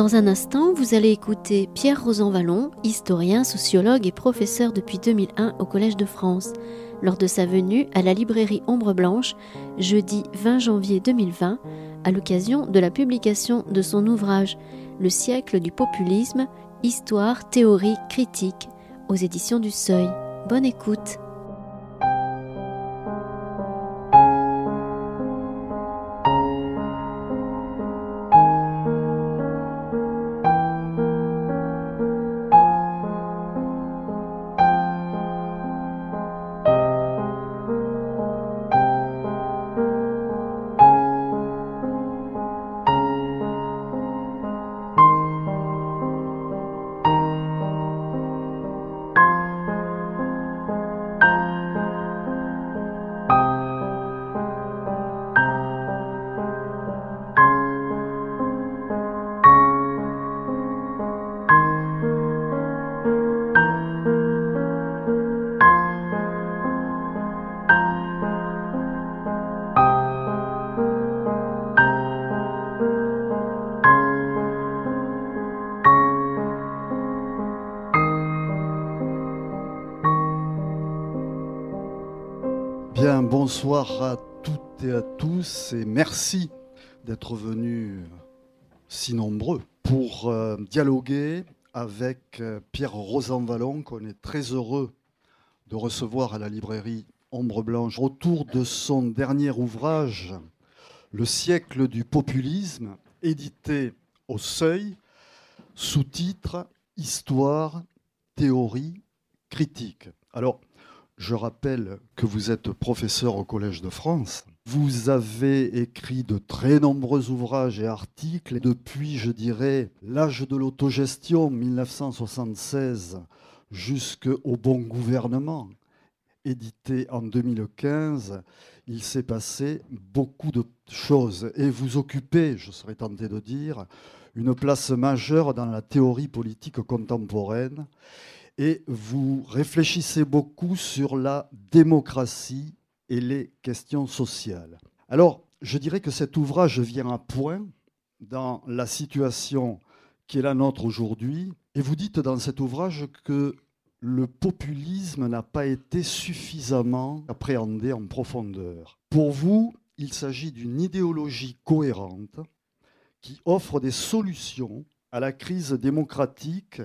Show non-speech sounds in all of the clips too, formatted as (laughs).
Dans un instant, vous allez écouter Pierre Vallon, historien, sociologue et professeur depuis 2001 au Collège de France, lors de sa venue à la librairie Ombre Blanche, jeudi 20 janvier 2020, à l'occasion de la publication de son ouvrage Le siècle du populisme, histoire, théorie, critique, aux éditions du Seuil. Bonne écoute! à toutes et à tous et merci d'être venus si nombreux pour euh, dialoguer avec euh, Pierre Rosanvallon qu'on est très heureux de recevoir à la librairie Ombre Blanche autour de son dernier ouvrage Le siècle du populisme édité au seuil sous-titre Histoire, théorie, critique. Alors je rappelle que vous êtes professeur au Collège de France. Vous avez écrit de très nombreux ouvrages et articles depuis, je dirais, l'âge de l'autogestion 1976 jusqu'au bon gouvernement, édité en 2015. Il s'est passé beaucoup de choses et vous occupez, je serais tenté de dire, une place majeure dans la théorie politique contemporaine et vous réfléchissez beaucoup sur la démocratie et les questions sociales. Alors, je dirais que cet ouvrage vient à point dans la situation qui est la nôtre aujourd'hui, et vous dites dans cet ouvrage que le populisme n'a pas été suffisamment appréhendé en profondeur. Pour vous, il s'agit d'une idéologie cohérente qui offre des solutions à la crise démocratique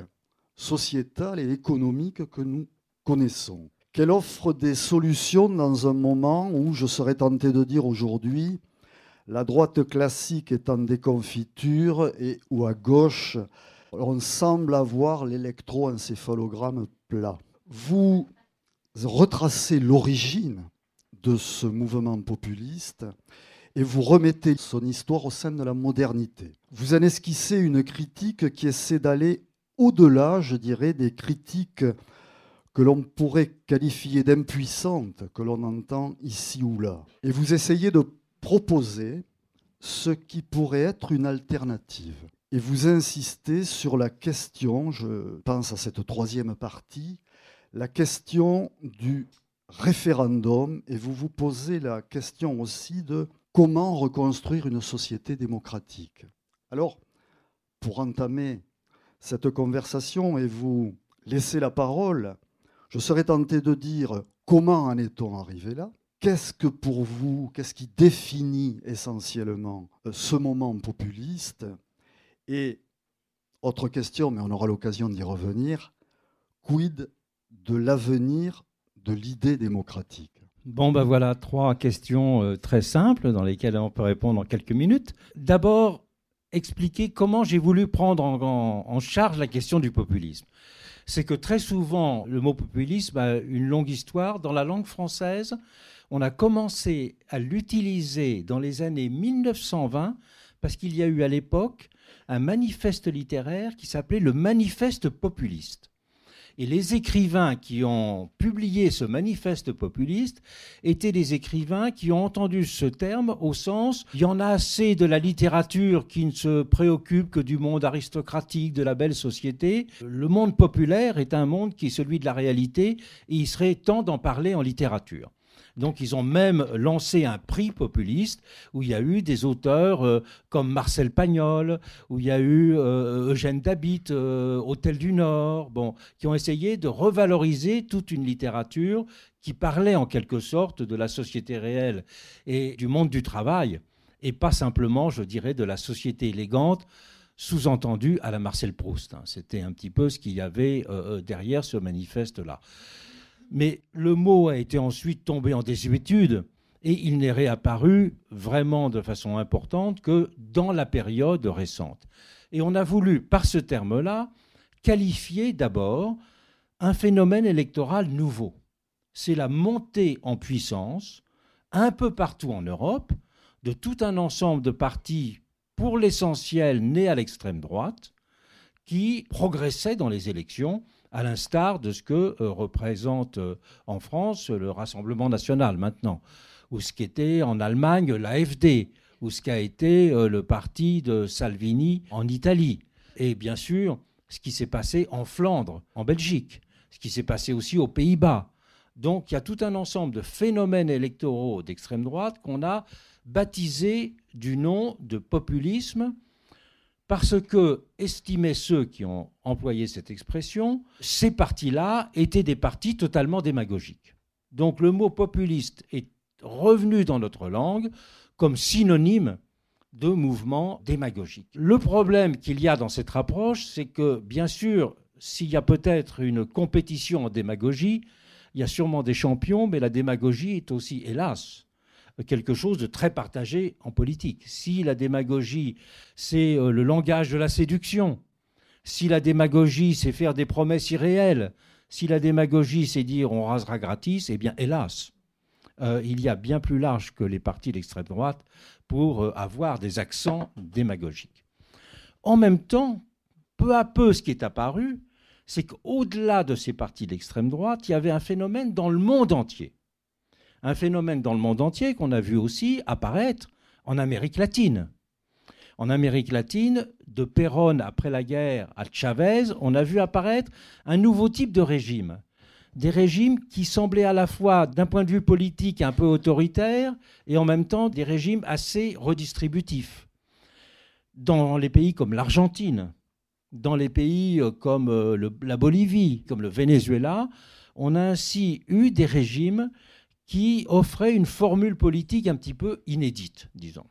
sociétale et économique que nous connaissons, qu'elle offre des solutions dans un moment où je serais tenté de dire aujourd'hui la droite classique est en déconfiture et où à gauche on semble avoir l'électroencéphalogramme plat. Vous retracez l'origine de ce mouvement populiste et vous remettez son histoire au sein de la modernité. Vous en esquissez une critique qui essaie d'aller au-delà, je dirais, des critiques que l'on pourrait qualifier d'impuissantes, que l'on entend ici ou là. Et vous essayez de proposer ce qui pourrait être une alternative. Et vous insistez sur la question, je pense à cette troisième partie, la question du référendum, et vous vous posez la question aussi de comment reconstruire une société démocratique. Alors, pour entamer cette conversation et vous laissez la parole, je serais tenté de dire comment en est-on arrivé là Qu'est-ce que pour vous, qu'est-ce qui définit essentiellement euh, ce moment populiste Et autre question, mais on aura l'occasion d'y revenir, quid de l'avenir de l'idée démocratique Bon, ben voilà, trois questions euh, très simples dans lesquelles on peut répondre en quelques minutes. D'abord, expliquer comment j'ai voulu prendre en, charge la question du populisme. C'est que très souvent, le mot populisme a une longue histoire. Dans la langue française, on a commencé à l'utiliser dans les années 1920 parce qu'il y a eu à l'époque un manifeste littéraire qui s'appelait le manifeste populiste. Et les écrivains qui ont publié ce manifeste populiste étaient des écrivains qui ont entendu ce terme au sens il y en a assez de la littérature qui ne se préoccupe que du monde aristocratique, de la belle société. Le monde populaire est un monde qui est celui de la réalité et il serait temps d'en parler en littérature. Donc ils ont même lancé un prix populiste où il y a eu des auteurs euh, comme Marcel Pagnol, où il y a eu euh, Eugène Dabit, euh, Hôtel du Nord, bon, qui ont essayé de revaloriser toute une littérature qui parlait en quelque sorte de la société réelle et du monde du travail, et pas simplement, je dirais, de la société élégante sous entendue à la Marcel Proust. Hein. C'était un petit peu ce qu'il y avait derrière ce manifeste-là. Mais le mot a été ensuite tombé en désuétude et il n'est réapparu vraiment de façon importante que dans la période récente. Et on a voulu, par ce terme-là, qualifier d'abord un phénomène électoral nouveau. C'est la montée en puissance, un peu partout en Europe, de tout un ensemble de partis, pour l'essentiel nés à l'extrême droite, qui progressaient dans les élections à l'instar de ce que euh, représente euh, en France le Rassemblement national maintenant, ou ce qu'était en Allemagne l'AFD, ou ce qu'a été euh, le parti de Salvini en Italie, et bien sûr ce qui s'est passé en Flandre, en Belgique, ce qui s'est passé aussi aux Pays-Bas. Donc il y a tout un ensemble de phénomènes électoraux d'extrême droite qu'on a baptisés du nom de populisme parce que, estimaient ceux qui ont employé cette expression, ces partis-là étaient des partis totalement démagogiques. Donc le mot populiste est revenu dans notre langue comme synonyme de mouvement démagogique. Le problème qu'il y a dans cette approche, c'est que, bien sûr, s'il y a peut-être une compétition en démagogie, il y a sûrement des champions, mais la démagogie est aussi, hélas, quelque chose de très partagé en politique. Si la démagogie, c'est euh, le langage de la séduction, si la démagogie, c'est faire des promesses irréelles, si la démagogie, c'est dire on rasera gratis, eh bien, hélas, euh, il y a bien plus large que les partis d'extrême droite pour euh, avoir des accents démagogiques. En même temps, peu à peu, ce qui est apparu, c'est qu'au-delà de ces partis d'extrême droite, il y avait un phénomène dans le monde entier un phénomène dans le monde entier qu'on a vu aussi apparaître en Amérique latine. En Amérique latine, de Perón après la guerre à Chavez, on a vu apparaître un nouveau type de régime. Des régimes qui semblaient à la fois, d'un point de vue politique, un peu autoritaires, et en même temps des régimes assez redistributifs. Dans les pays comme l'Argentine, dans les pays euh, comme euh, la Bolivie, comme le Venezuela, on a ainsi eu des régimes qui offrait une formule politique un petit peu inédite, disons.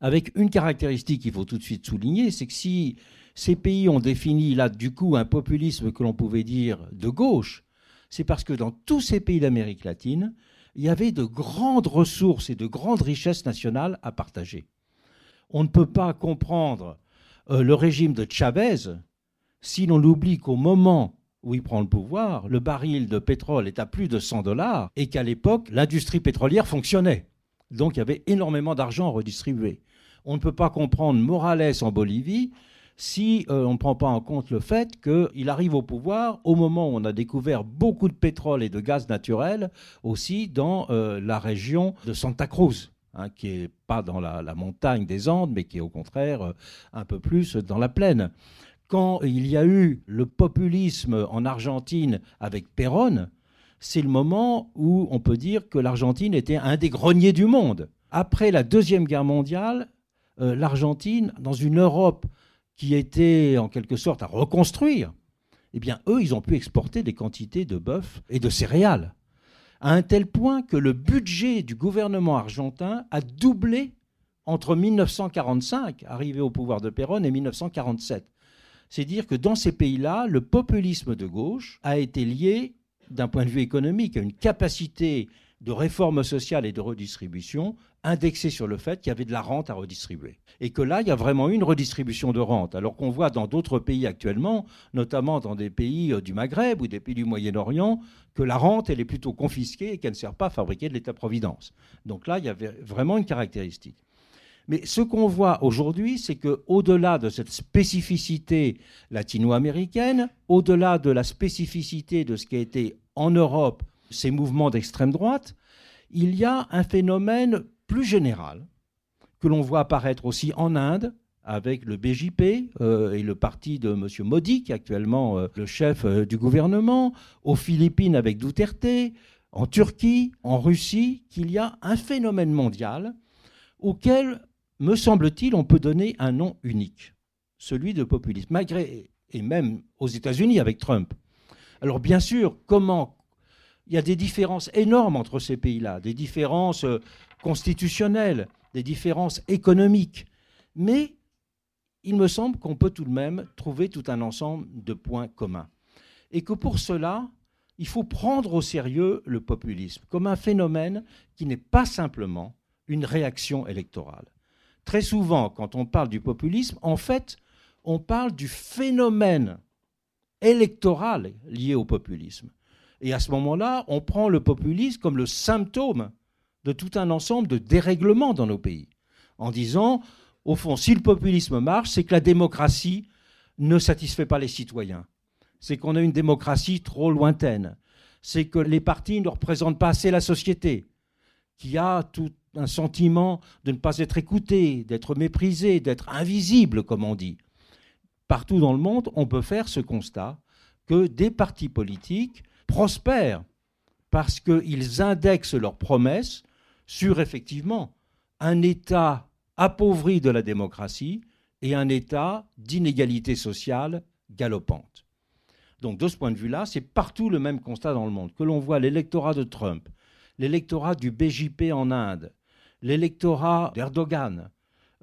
Avec une caractéristique qu'il faut tout de suite souligner, c'est que si ces pays ont défini là du coup un populisme que l'on pouvait dire de gauche, c'est parce que dans tous ces pays d'Amérique latine, il y avait de grandes ressources et de grandes richesses nationales à partager. On ne peut pas comprendre euh, le régime de Chavez si l'on oublie qu'au moment où il prend le pouvoir, le baril de pétrole est à plus de 100 dollars et qu'à l'époque, l'industrie pétrolière fonctionnait. Donc il y avait énormément d'argent redistribuer. On ne peut pas comprendre Morales en Bolivie si euh, on ne prend pas en compte le fait qu'il arrive au pouvoir au moment où on a découvert beaucoup de pétrole et de gaz naturel aussi dans euh, la région de Santa Cruz. Hein, qui n'est pas dans la, montagne des Andes, mais qui est au contraire euh, un peu plus dans la plaine quand il y a eu le populisme en Argentine avec Perón, c'est le moment où on peut dire que l'Argentine était un des greniers du monde. Après la Deuxième Guerre mondiale, euh, l'Argentine, dans une Europe qui était en quelque sorte à reconstruire, eh bien, eux, ils ont pu exporter des quantités de bœuf et de céréales. À un tel point que le budget du gouvernement argentin a doublé entre 1945, arrivé au pouvoir de Perón, et 1947 c'est dire que dans ces pays-là, le populisme de gauche a été lié, d'un point de vue économique, à une capacité de réforme sociale et de redistribution indexée sur le fait qu'il y avait de la rente à redistribuer. Et que là, il y a vraiment une redistribution de rente, alors qu'on voit dans d'autres pays actuellement, notamment dans des pays euh, du Maghreb ou des pays du Moyen-Orient, que la rente, elle est plutôt confisquée et qu'elle ne sert pas à fabriquer de l'État-providence. Donc là, il y avait vraiment une caractéristique. Mais ce qu'on voit aujourd'hui, c'est que au-delà de cette spécificité latino-américaine, au-delà de la spécificité de ce qui a été en Europe ces mouvements d'extrême droite, il y a un phénomène plus général que l'on voit apparaître aussi en Inde avec le BJP euh, et le parti de M. Modi, qui est actuellement euh, le chef euh, du gouvernement, aux Philippines avec Duterte, en Turquie, en Russie, qu'il y a un phénomène mondial auquel me semble-t-il, on peut donner un nom unique, celui de populisme, malgré, et même aux États-Unis avec Trump. Alors bien sûr, comment Il y a des différences énormes entre ces pays-là, des différences euh, constitutionnelles, des différences économiques, mais il me semble qu'on peut tout de même trouver tout un ensemble de points communs. Et que pour cela, il faut prendre au sérieux le populisme comme un phénomène qui n'est pas simplement une réaction électorale. Très souvent, quand on parle du populisme, en fait, on parle du phénomène électoral lié au populisme. Et à ce moment-là, on prend le populisme comme le symptôme de tout un ensemble de dérèglements dans nos pays, en disant, au fond, si le populisme marche, c'est que la démocratie ne satisfait pas les citoyens, c'est qu'on a une démocratie trop lointaine, c'est que les partis ne représentent pas assez la société, qui a tout un sentiment de ne pas être écouté, d'être méprisé, d'être invisible, comme on dit. Partout dans le monde, on peut faire ce constat que des partis politiques prospèrent parce qu'ils indexent leurs promesses sur effectivement un État appauvri de la démocratie et un État d'inégalité sociale galopante. Donc de ce point de vue-là, c'est partout le même constat dans le monde, que l'on voit l'électorat de Trump, l'électorat du BJP en Inde, l'électorat d'Erdogan,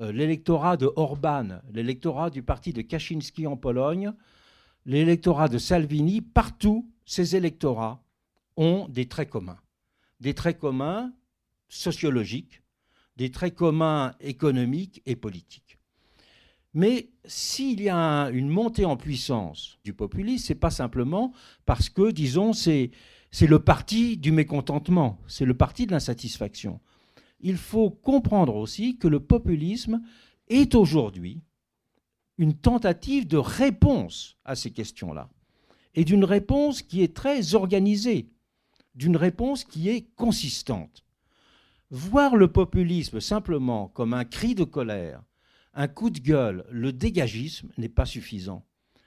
euh, l'électorat de Orban, l'électorat du parti de Kaczynski en Pologne, l'électorat de Salvini, partout, ces électorats ont des traits communs. Des traits communs sociologiques, des traits communs économiques et politiques. Mais s'il y a une montée en puissance du populisme, ce n'est pas simplement parce que, disons, c'est le parti du mécontentement, c'est le parti de l'insatisfaction il faut comprendre aussi que le populisme est aujourd'hui une tentative de réponse à ces questions-là, et d'une réponse qui est très organisée, d'une réponse qui est consistante. Voir le populisme simplement comme un cri de colère, un coup de gueule, le dégagisme n'est pas suffisant.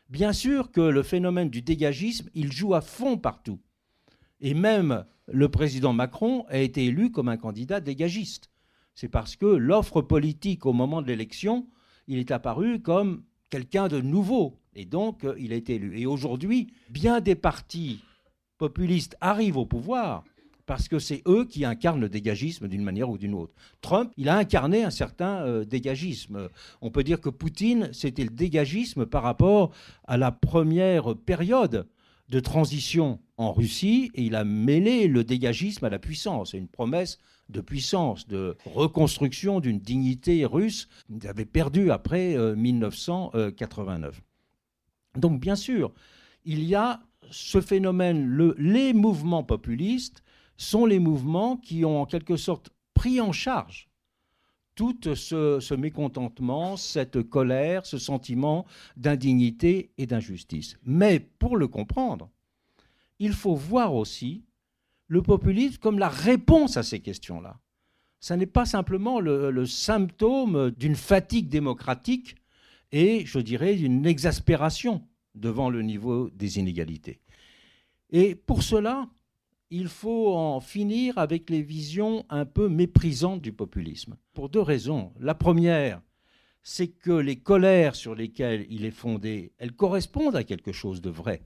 Bien sûr que le phénomène du dégagisme, il joue à fond partout. Et même le président Macron a été élu comme un candidat dégagiste. C'est parce que l'offre politique au moment de l'élection, il est apparu comme quelqu'un de nouveau. Et donc, euh, il a été élu. Et aujourd'hui, bien des partis populistes arrivent au pouvoir parce que c'est eux qui incarnent le dégagisme d'une manière ou d'une autre. Trump, il a incarné un certain euh, dégagisme. On peut dire que Poutine, c'était le dégagisme par rapport à la première période de transition en Russie et il a mêlé le dégagisme à la puissance. C'est une promesse de puissance, de reconstruction d'une dignité russe qu'il avait perdue après 1989. Euh, Donc bien sûr, il y a ce phénomène, les mouvements populistes sont les mouvements qui ont en quelque sorte pris en charge tout ce, mécontentement, cette colère, ce sentiment d'indignité et d'injustice. Mais pour le comprendre, il faut voir aussi le populisme comme la réponse à ces questions-là. Ce n'est pas simplement le symptôme d'une fatigue démocratique et, je dirais, d'une exaspération devant le niveau des inégalités. Et pour cela, il faut en finir avec les visions un peu méprisantes du populisme. Pour deux raisons. La première, c'est que les colères sur lesquelles il est fondé, elles correspondent à quelque chose de vrai.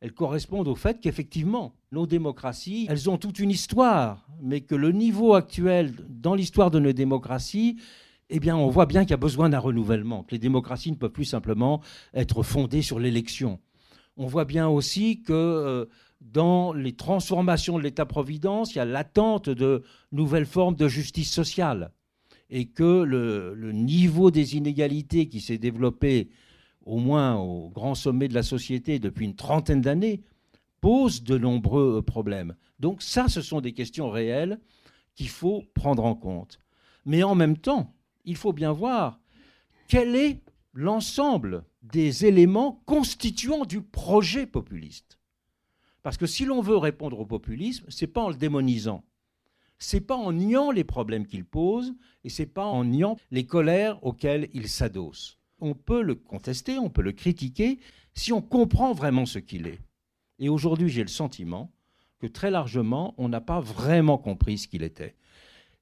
Elles correspondent au fait qu'effectivement, nos démocraties, elles ont toute une histoire, mais que le niveau actuel dans l'histoire de nos démocraties, eh bien, on voit bien qu'il y a besoin d'un renouvellement, que les démocraties ne peuvent plus simplement être fondées sur l'élection. On voit bien aussi que euh, dans les transformations de l'État-providence, il y a l'attente de nouvelles formes de justice sociale et que le, niveau des inégalités qui s'est développé au moins au grand sommet de la société depuis une trentaine d'années pose de nombreux problèmes. Donc ça, ce sont des questions réelles qu'il faut prendre en compte. Mais en même temps, il faut bien voir quel est l'ensemble des éléments constituants du projet populiste. Parce que si l'on veut répondre au populisme, c'est pas en le démonisant, c'est pas en niant les problèmes qu'il pose et c'est pas en niant les colères auxquelles il s'adosse. On peut le contester, on peut le critiquer si on comprend vraiment ce qu'il est. Et aujourd'hui, j'ai le sentiment que très largement, on n'a pas vraiment compris ce qu'il était.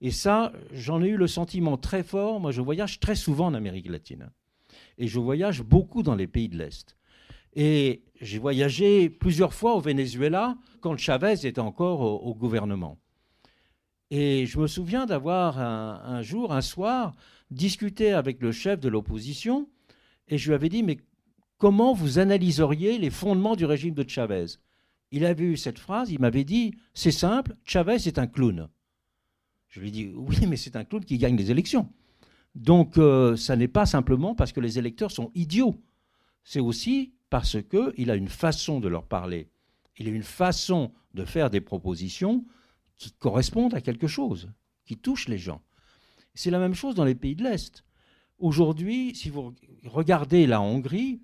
Et ça, j'en ai eu le sentiment très fort. Moi, je voyage très souvent en Amérique latine. Et je voyage beaucoup dans les pays de l'Est. Et j'ai voyagé plusieurs fois au Venezuela quand Chavez était encore au, gouvernement. Et je me souviens d'avoir un, jour, un soir, discuté avec le chef de l'opposition et je lui avais dit, mais comment vous analyseriez les fondements du régime de Chavez Il avait eu cette phrase, il m'avait dit, c'est simple, Chavez est un clown. Je lui ai dit, oui, mais c'est un clown qui gagne les élections. Donc euh, ça n'est pas simplement parce que les électeurs sont idiots. C'est aussi parce qu'il a une façon de leur parler, il a une façon de faire des propositions qui correspondent à quelque chose, qui touche les gens. C'est la même chose dans les pays de l'Est. Aujourd'hui, si vous regardez la Hongrie,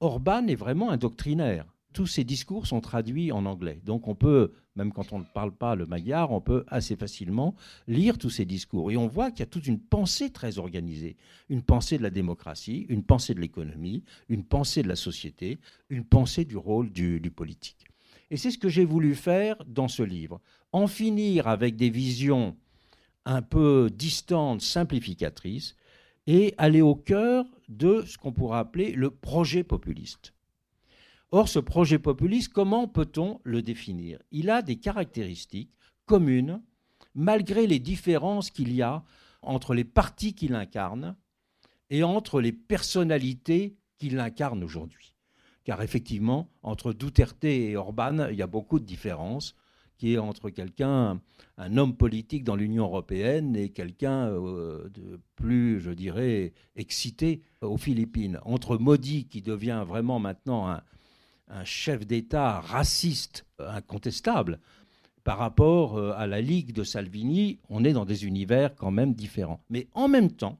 Orban est vraiment un doctrinaire. Tous ses discours sont traduits en anglais. Donc on peut même quand on ne parle pas le magyar, on peut assez facilement lire tous ces discours. Et on voit qu'il y a toute une pensée très organisée, une pensée de la démocratie, une pensée de l'économie, une pensée de la société, une pensée du rôle du, du politique. Et c'est ce que j'ai voulu faire dans ce livre, en finir avec des visions un peu distantes, simplificatrices, et aller au cœur de ce qu'on pourrait appeler le projet populiste. Or, ce projet populiste, comment peut-on le définir Il a des caractéristiques communes, malgré les différences qu'il y a entre les partis qu'il incarne et entre les personnalités qu'il incarne aujourd'hui. Car effectivement, entre Duterte et Orban, il y a beaucoup de différences qui est entre quelqu'un, un homme politique dans l'Union européenne et quelqu'un euh, de plus, je dirais, excité aux Philippines. Entre Modi, qui devient vraiment maintenant un, un chef d'État raciste incontestable. Par rapport euh, à la Ligue de Salvini, on est dans des univers quand même différents. Mais en même temps,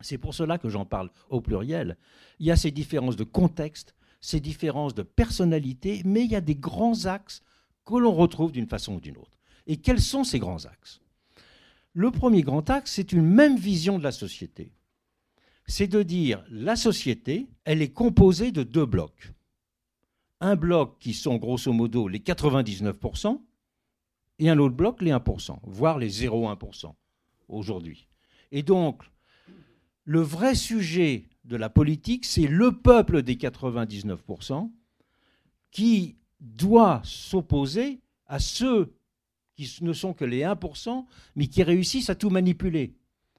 c'est pour cela que j'en parle au pluriel, il y a ces différences de contexte, ces différences de personnalité, mais il y a des grands axes que l'on retrouve d'une façon ou d'une autre. Et quels sont ces grands axes Le premier grand axe, c'est une même vision de la société. C'est de dire la société, elle est composée de deux blocs un bloc qui sont grosso modo les 99% et un autre bloc les 1%, voire les 0,1% aujourd'hui. Et donc, le vrai sujet de la politique, c'est le peuple des 99% qui doit s'opposer à ceux qui ne sont que les 1%, mais qui réussissent à tout manipuler.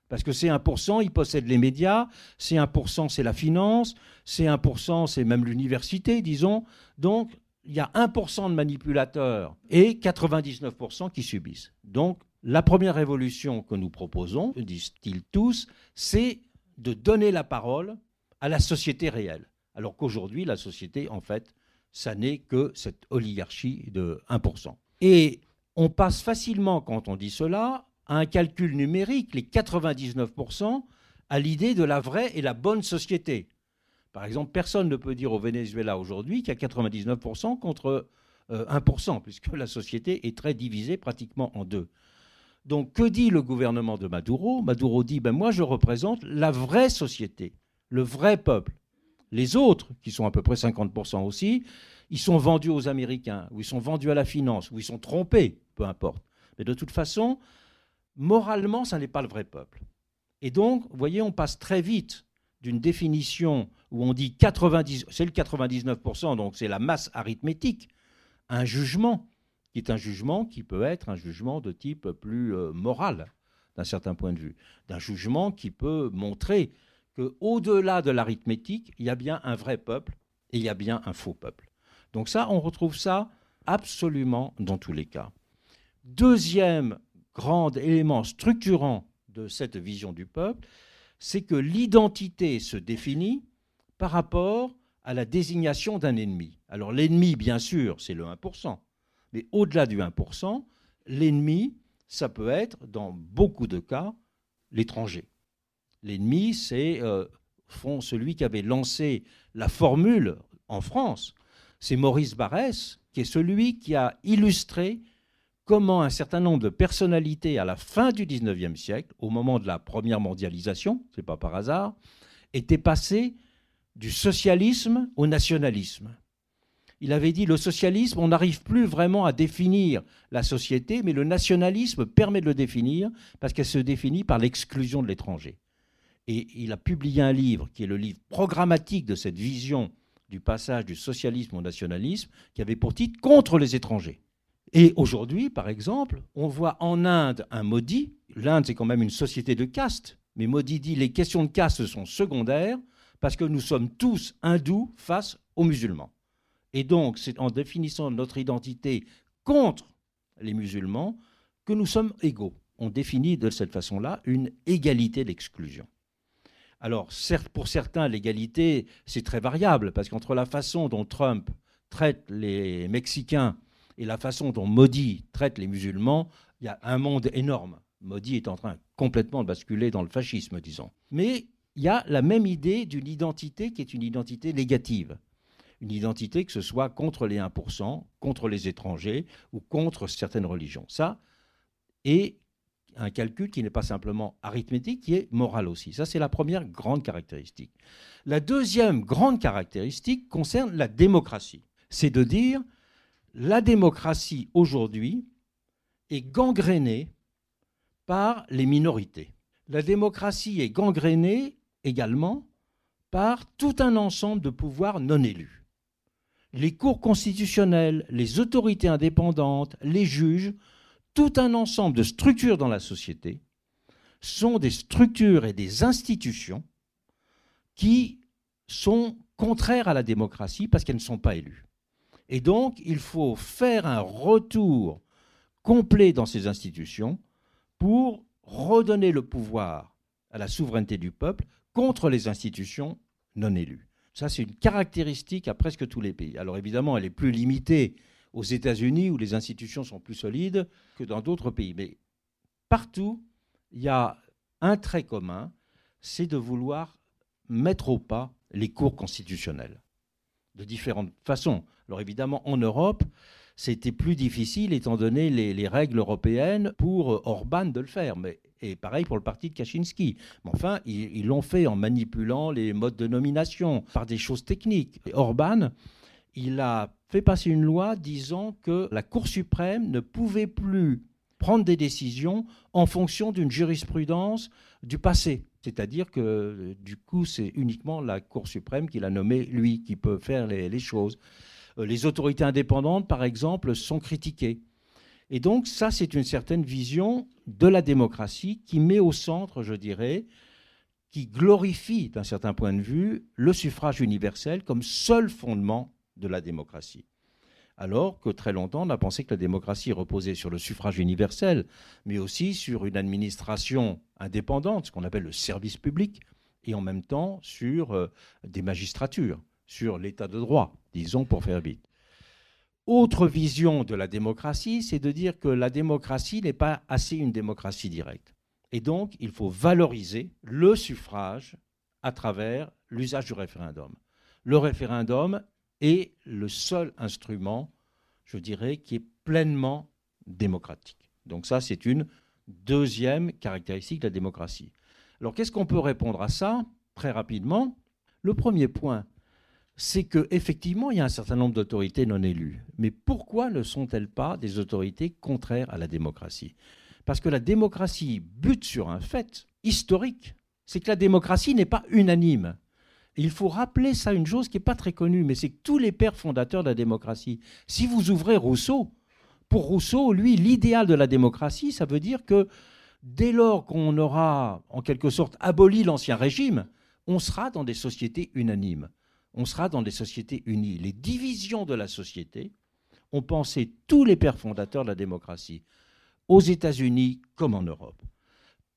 Parce que c'est 1%, ils possèdent les médias, c'est 1%, c'est la finance, c'est 1%, c'est même l'université, disons. Donc, il y a 1% de manipulateurs et 99% qui subissent. Donc, la première révolution que nous proposons, disent-ils tous, c'est de donner la parole à la société réelle. Alors qu'aujourd'hui, la société, en fait, ça n'est que cette oligarchie de 1%. Et on passe facilement, quand on dit cela, à un calcul numérique, les 99%, à l'idée de la vraie et la bonne société. Par exemple, personne ne peut dire au Venezuela aujourd'hui qu'il y a 99% contre 1%, euh, puisque la société est très divisée pratiquement en deux. Donc que dit le gouvernement de Maduro Maduro dit, ben moi je représente la vraie société, le vrai peuple. Les autres, qui sont à peu près 50% aussi, ils sont vendus aux Américains, ou ils sont vendus à la finance, ou ils sont trompés, peu importe. Mais de toute façon, moralement, ça n'est pas le vrai peuple. Et donc, vous voyez, on passe très vite d'une définition où on dit 90, c'est le 99%, donc c'est la masse arithmétique, un jugement qui est un jugement qui peut être un jugement de type plus euh, moral d'un certain point de vue, d'un jugement qui peut montrer que au-delà de l'arithmétique, il y a bien un vrai peuple et il y a bien un faux peuple. Donc ça, on retrouve ça absolument dans tous les cas. Deuxième grand élément structurant de cette vision du peuple, c'est que l'identité se définit par rapport à la désignation d'un ennemi. Alors l'ennemi, bien sûr, c'est le 1%, mais au-delà du 1%, l'ennemi, ça peut être, dans beaucoup de cas, l'étranger. L'ennemi, c'est euh, celui qui avait lancé la formule en France, c'est Maurice Barrès, qui est celui qui a illustré comment un certain nombre de personnalités à la fin du 19e siècle, au moment de la première mondialisation, c'est pas par hasard, étaient passées du socialisme au nationalisme. Il avait dit le socialisme, on n'arrive plus vraiment à définir la société, mais le nationalisme permet de le définir parce qu'elle se définit par l'exclusion de l'étranger. Et il a publié un livre qui est le livre programmatique de cette vision du passage du socialisme au nationalisme, qui avait pour titre Contre les étrangers. Et aujourd'hui, par exemple, on voit en Inde un maudit L'Inde, c'est quand même une société de caste. Mais maudit dit les questions de caste sont secondaires parce que nous sommes tous hindous face aux musulmans. Et donc, c'est en définissant notre identité contre les musulmans que nous sommes égaux. On définit de cette façon-là une égalité d'exclusion. Alors, certes, pour certains, l'égalité, c'est très variable, parce qu'entre la façon dont Trump traite les Mexicains et la façon dont maudit traite les musulmans, il y a un monde énorme. maudit est en train complètement de basculer dans le fascisme, disons. Mais il y a la même idée d'une identité qui est une identité négative. Une identité que ce soit contre les 1%, contre les étrangers ou contre certaines religions. Ça, est un calcul qui n'est pas simplement arithmétique, qui est moral aussi. Ça, c'est la première grande caractéristique. La deuxième grande caractéristique concerne la démocratie. C'est de dire, la démocratie aujourd'hui est gangrénée par les minorités. La démocratie est gangrénée également par tout un ensemble de pouvoirs non élus. Les cours constitutionnels, les autorités indépendantes, les juges, tout un ensemble de structures dans la société sont des structures et des institutions qui sont contraires à la démocratie parce qu'elles ne sont pas élues. Et donc, il faut faire un retour complet dans ces institutions pour redonner le pouvoir à la souveraineté du peuple contre les institutions non élues. Ça, c'est une caractéristique à presque tous les pays. Alors évidemment, elle est plus limitée aux États-Unis, où les institutions sont plus solides que dans d'autres pays. Mais partout, il y a un trait commun, c'est de vouloir mettre au pas les cours constitutionnels, de différentes façons. Alors évidemment, en Europe, c'était plus difficile étant donné les, règles européennes pour euh, Orban de le faire. Mais, et pareil pour le parti de Kaczynski. Mais enfin, ils l'ont fait en manipulant les modes de nomination, par des choses techniques. Et Orban, il a fait passer une loi disant que la Cour suprême ne pouvait plus prendre des décisions en fonction d'une jurisprudence du passé. C'est-à-dire que euh, du coup, c'est uniquement la Cour suprême qui l'a nommé lui, qui peut faire les choses. Euh, les autorités indépendantes, par exemple, sont critiquées. Et donc ça, c'est une certaine vision de la démocratie qui met au centre, je dirais, qui glorifie, d'un certain point de vue, le suffrage universel comme seul fondement de la démocratie. Alors que très longtemps, on a pensé que la démocratie reposait sur le suffrage universel, mais aussi sur une administration indépendante, ce qu'on appelle le service public, et en même temps sur euh, des magistratures sur l'état de droit, disons pour faire vite. Autre vision de la démocratie, c'est de dire que la démocratie n'est pas assez une démocratie directe. Et donc, il faut valoriser le suffrage à travers l'usage du référendum. Le référendum est le seul instrument, je dirais, qui est pleinement démocratique. Donc ça, c'est une deuxième caractéristique de la démocratie. Alors qu'est-ce qu'on peut répondre à ça Très rapidement, le premier point, c'est qu'effectivement, il y a un certain nombre d'autorités non élues. Mais pourquoi ne sont-elles pas des autorités contraires à la démocratie Parce que la démocratie bute sur un fait historique, c'est que la démocratie n'est pas unanime. Il faut rappeler ça, une chose qui n'est pas très connue, mais c'est que tous les pères fondateurs de la démocratie, si vous ouvrez Rousseau, pour Rousseau, lui, l'idéal de la démocratie, ça veut dire que dès lors qu'on aura, en quelque sorte, aboli l'ancien régime, on sera dans des sociétés unanimes on sera dans des sociétés unies. Les divisions de la société ont pensé tous les pères fondateurs de la démocratie, aux États-Unis comme en Europe.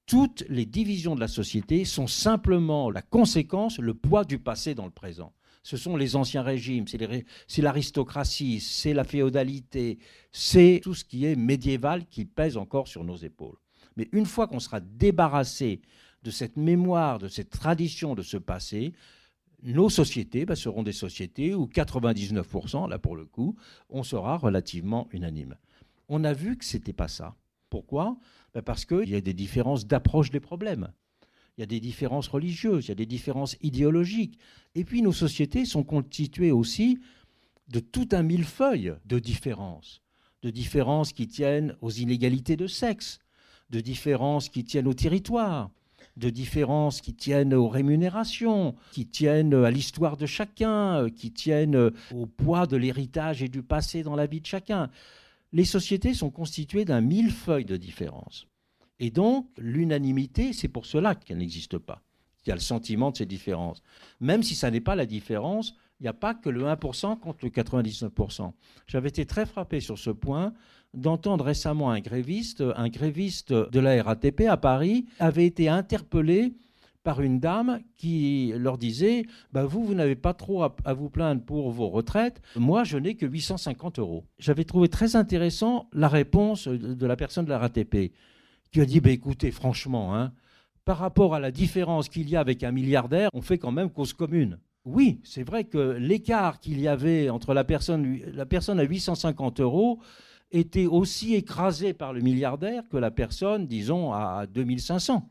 Toutes les divisions de la société sont simplement la conséquence, le poids du passé dans le présent. Ce sont les anciens régimes, c'est l'aristocratie, c'est la féodalité, c'est tout ce qui est médiéval qui pèse encore sur nos épaules. Mais une fois qu'on sera débarrassé de cette mémoire, de cette tradition, de ce passé, nos sociétés bah, seront des sociétés où 99%, là pour le coup, on sera relativement unanime. On a vu que ce n'était pas ça. Pourquoi bah, Parce qu'il y a des différences d'approche des problèmes. Il y a des différences religieuses, il y a des différences idéologiques. Et puis nos sociétés sont constituées aussi de tout un millefeuille de différences. De différences qui tiennent aux inégalités de sexe, de différences qui tiennent au territoire, de différences qui tiennent aux rémunérations, qui tiennent à l'histoire de chacun, euh, qui tiennent euh, au poids de l'héritage et du passé dans la vie de chacun. Les sociétés sont constituées d'un millefeuille de différences. Et donc, l'unanimité, c'est pour cela qu'elle n'existe pas. Il y a le sentiment de ces différences. Même si ça n'est pas la différence, il n'y a pas que le 1% contre le 99%. J'avais été très frappé sur ce point d'entendre récemment un gréviste, un gréviste de la RATP à Paris, avait été interpellé par une dame qui leur disait bah Vous, vous n'avez pas trop à, vous plaindre pour vos retraites, moi, je n'ai que 850 euros. J'avais trouvé très intéressant la réponse de, la personne de la RATP, qui a dit bah, Écoutez, franchement, hein, par rapport à la différence qu'il y a avec un milliardaire, on fait quand même cause commune. Oui, c'est vrai que l'écart qu'il y avait entre la personne, la personne à 850 euros était aussi écrasé par le milliardaire que la personne, disons, à 2500.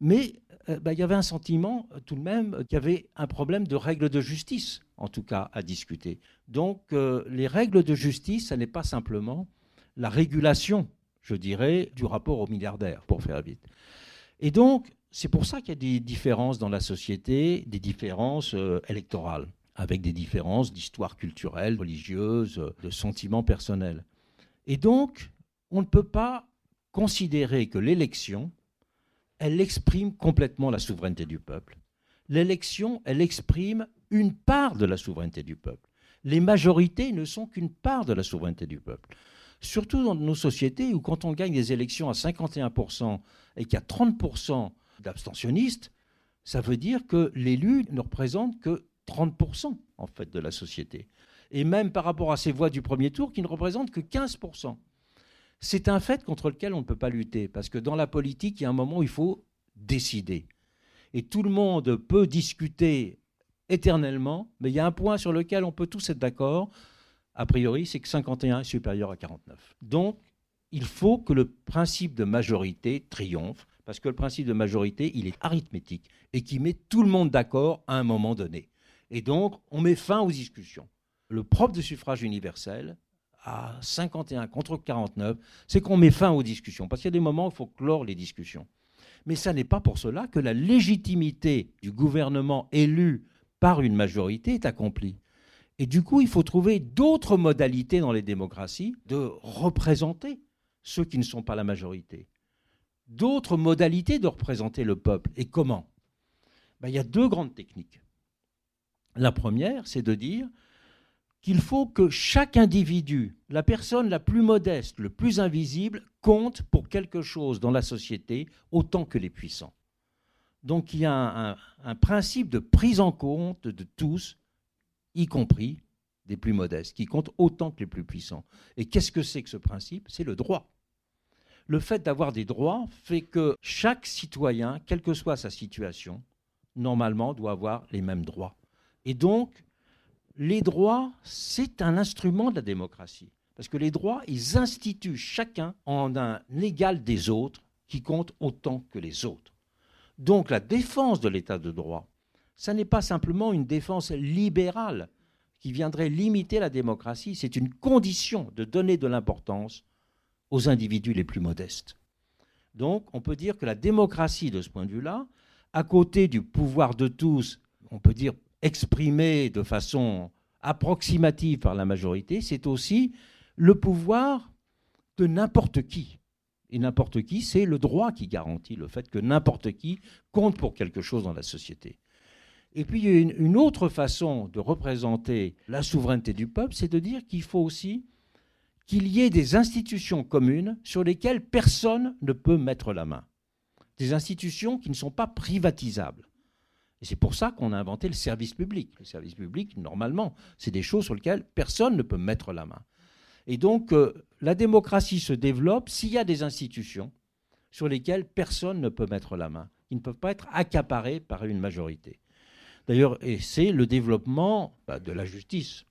Mais euh, bah, il y avait un sentiment euh, tout de même qu'il y avait un problème de règles de justice, en tout cas, à discuter. Donc euh, les règles de justice, ce n'est pas simplement la régulation, je dirais, du rapport au milliardaire, pour faire vite. Et donc, c'est pour ça qu'il y a des différences dans la société, des différences électorales, avec des différences d'histoire culturelle, religieuse, de sentiments personnels. Et donc, on ne peut pas considérer que l'élection, elle exprime complètement la souveraineté du peuple. L'élection, elle exprime une part de la souveraineté du peuple. Les majorités ne sont qu'une part de la souveraineté du peuple. Surtout dans nos sociétés où quand on gagne des élections à 51% et qu'il y a 30% d'abstentionnistes, ça veut dire que l'élu ne représente que 30% en fait de la société et même par rapport à ces voix du premier tour qui ne représentent que 15%. C'est un fait contre lequel on ne peut pas lutter, parce que dans la politique, il y a un moment où il faut décider. Et tout le monde peut discuter éternellement, mais il y a un point sur lequel on peut tous être d'accord, a priori, c'est que 51 est supérieur à 49. Donc, il faut que le principe de majorité triomphe, parce que le principe de majorité, il est arithmétique et qui met tout le monde d'accord à un moment donné. Et donc, on met fin aux discussions le propre de suffrage universel à 51 contre 49, c'est qu'on met fin aux discussions. Parce qu'il y a des moments où il faut clore les discussions. Mais ça n'est pas pour cela que la légitimité du gouvernement élu par une majorité est accomplie. Et du coup, il faut trouver d'autres modalités dans les démocraties de représenter ceux qui ne sont pas la majorité. D'autres modalités de représenter le peuple. Et comment ben, Il y a deux grandes techniques. La première, c'est de dire, qu'il faut que chaque individu, la personne la plus modeste, le plus invisible, compte pour quelque chose dans la société autant que les puissants. Donc il y a un, principe de prise en compte de tous, y compris des plus modestes, qui comptent autant que les plus puissants. Et qu'est-ce que c'est que ce principe C'est le droit. Le fait d'avoir des droits fait que chaque citoyen, quelle que soit sa situation, normalement doit avoir les mêmes droits. Et donc, les droits, c'est un instrument de la démocratie. Parce que les droits, ils instituent chacun en un égal des autres qui compte autant que les autres. Donc la défense de l'état de droit, ça n'est pas simplement une défense libérale qui viendrait limiter la démocratie, c'est une condition de donner de l'importance aux individus les plus modestes. Donc on peut dire que la démocratie, de ce point de vue-là, à côté du pouvoir de tous, on peut dire exprimé de façon approximative par la majorité, c'est aussi le pouvoir de n'importe qui. Et n'importe qui, c'est le droit qui garantit le fait que n'importe qui compte pour quelque chose dans la société. Et puis, il y a une autre façon de représenter la souveraineté du peuple, c'est de dire qu'il faut aussi qu'il y ait des institutions communes sur lesquelles personne ne peut mettre la main. Des institutions qui ne sont pas privatisables. Et c'est pour ça qu'on a inventé le service public. Le service public, normalement, c'est des choses sur lesquelles personne ne peut mettre la main. Et donc, euh, la démocratie se développe s'il y a des institutions sur lesquelles personne ne peut mettre la main, qui ne peuvent pas être accaparées par une majorité. D'ailleurs, c'est le développement bah, de la justice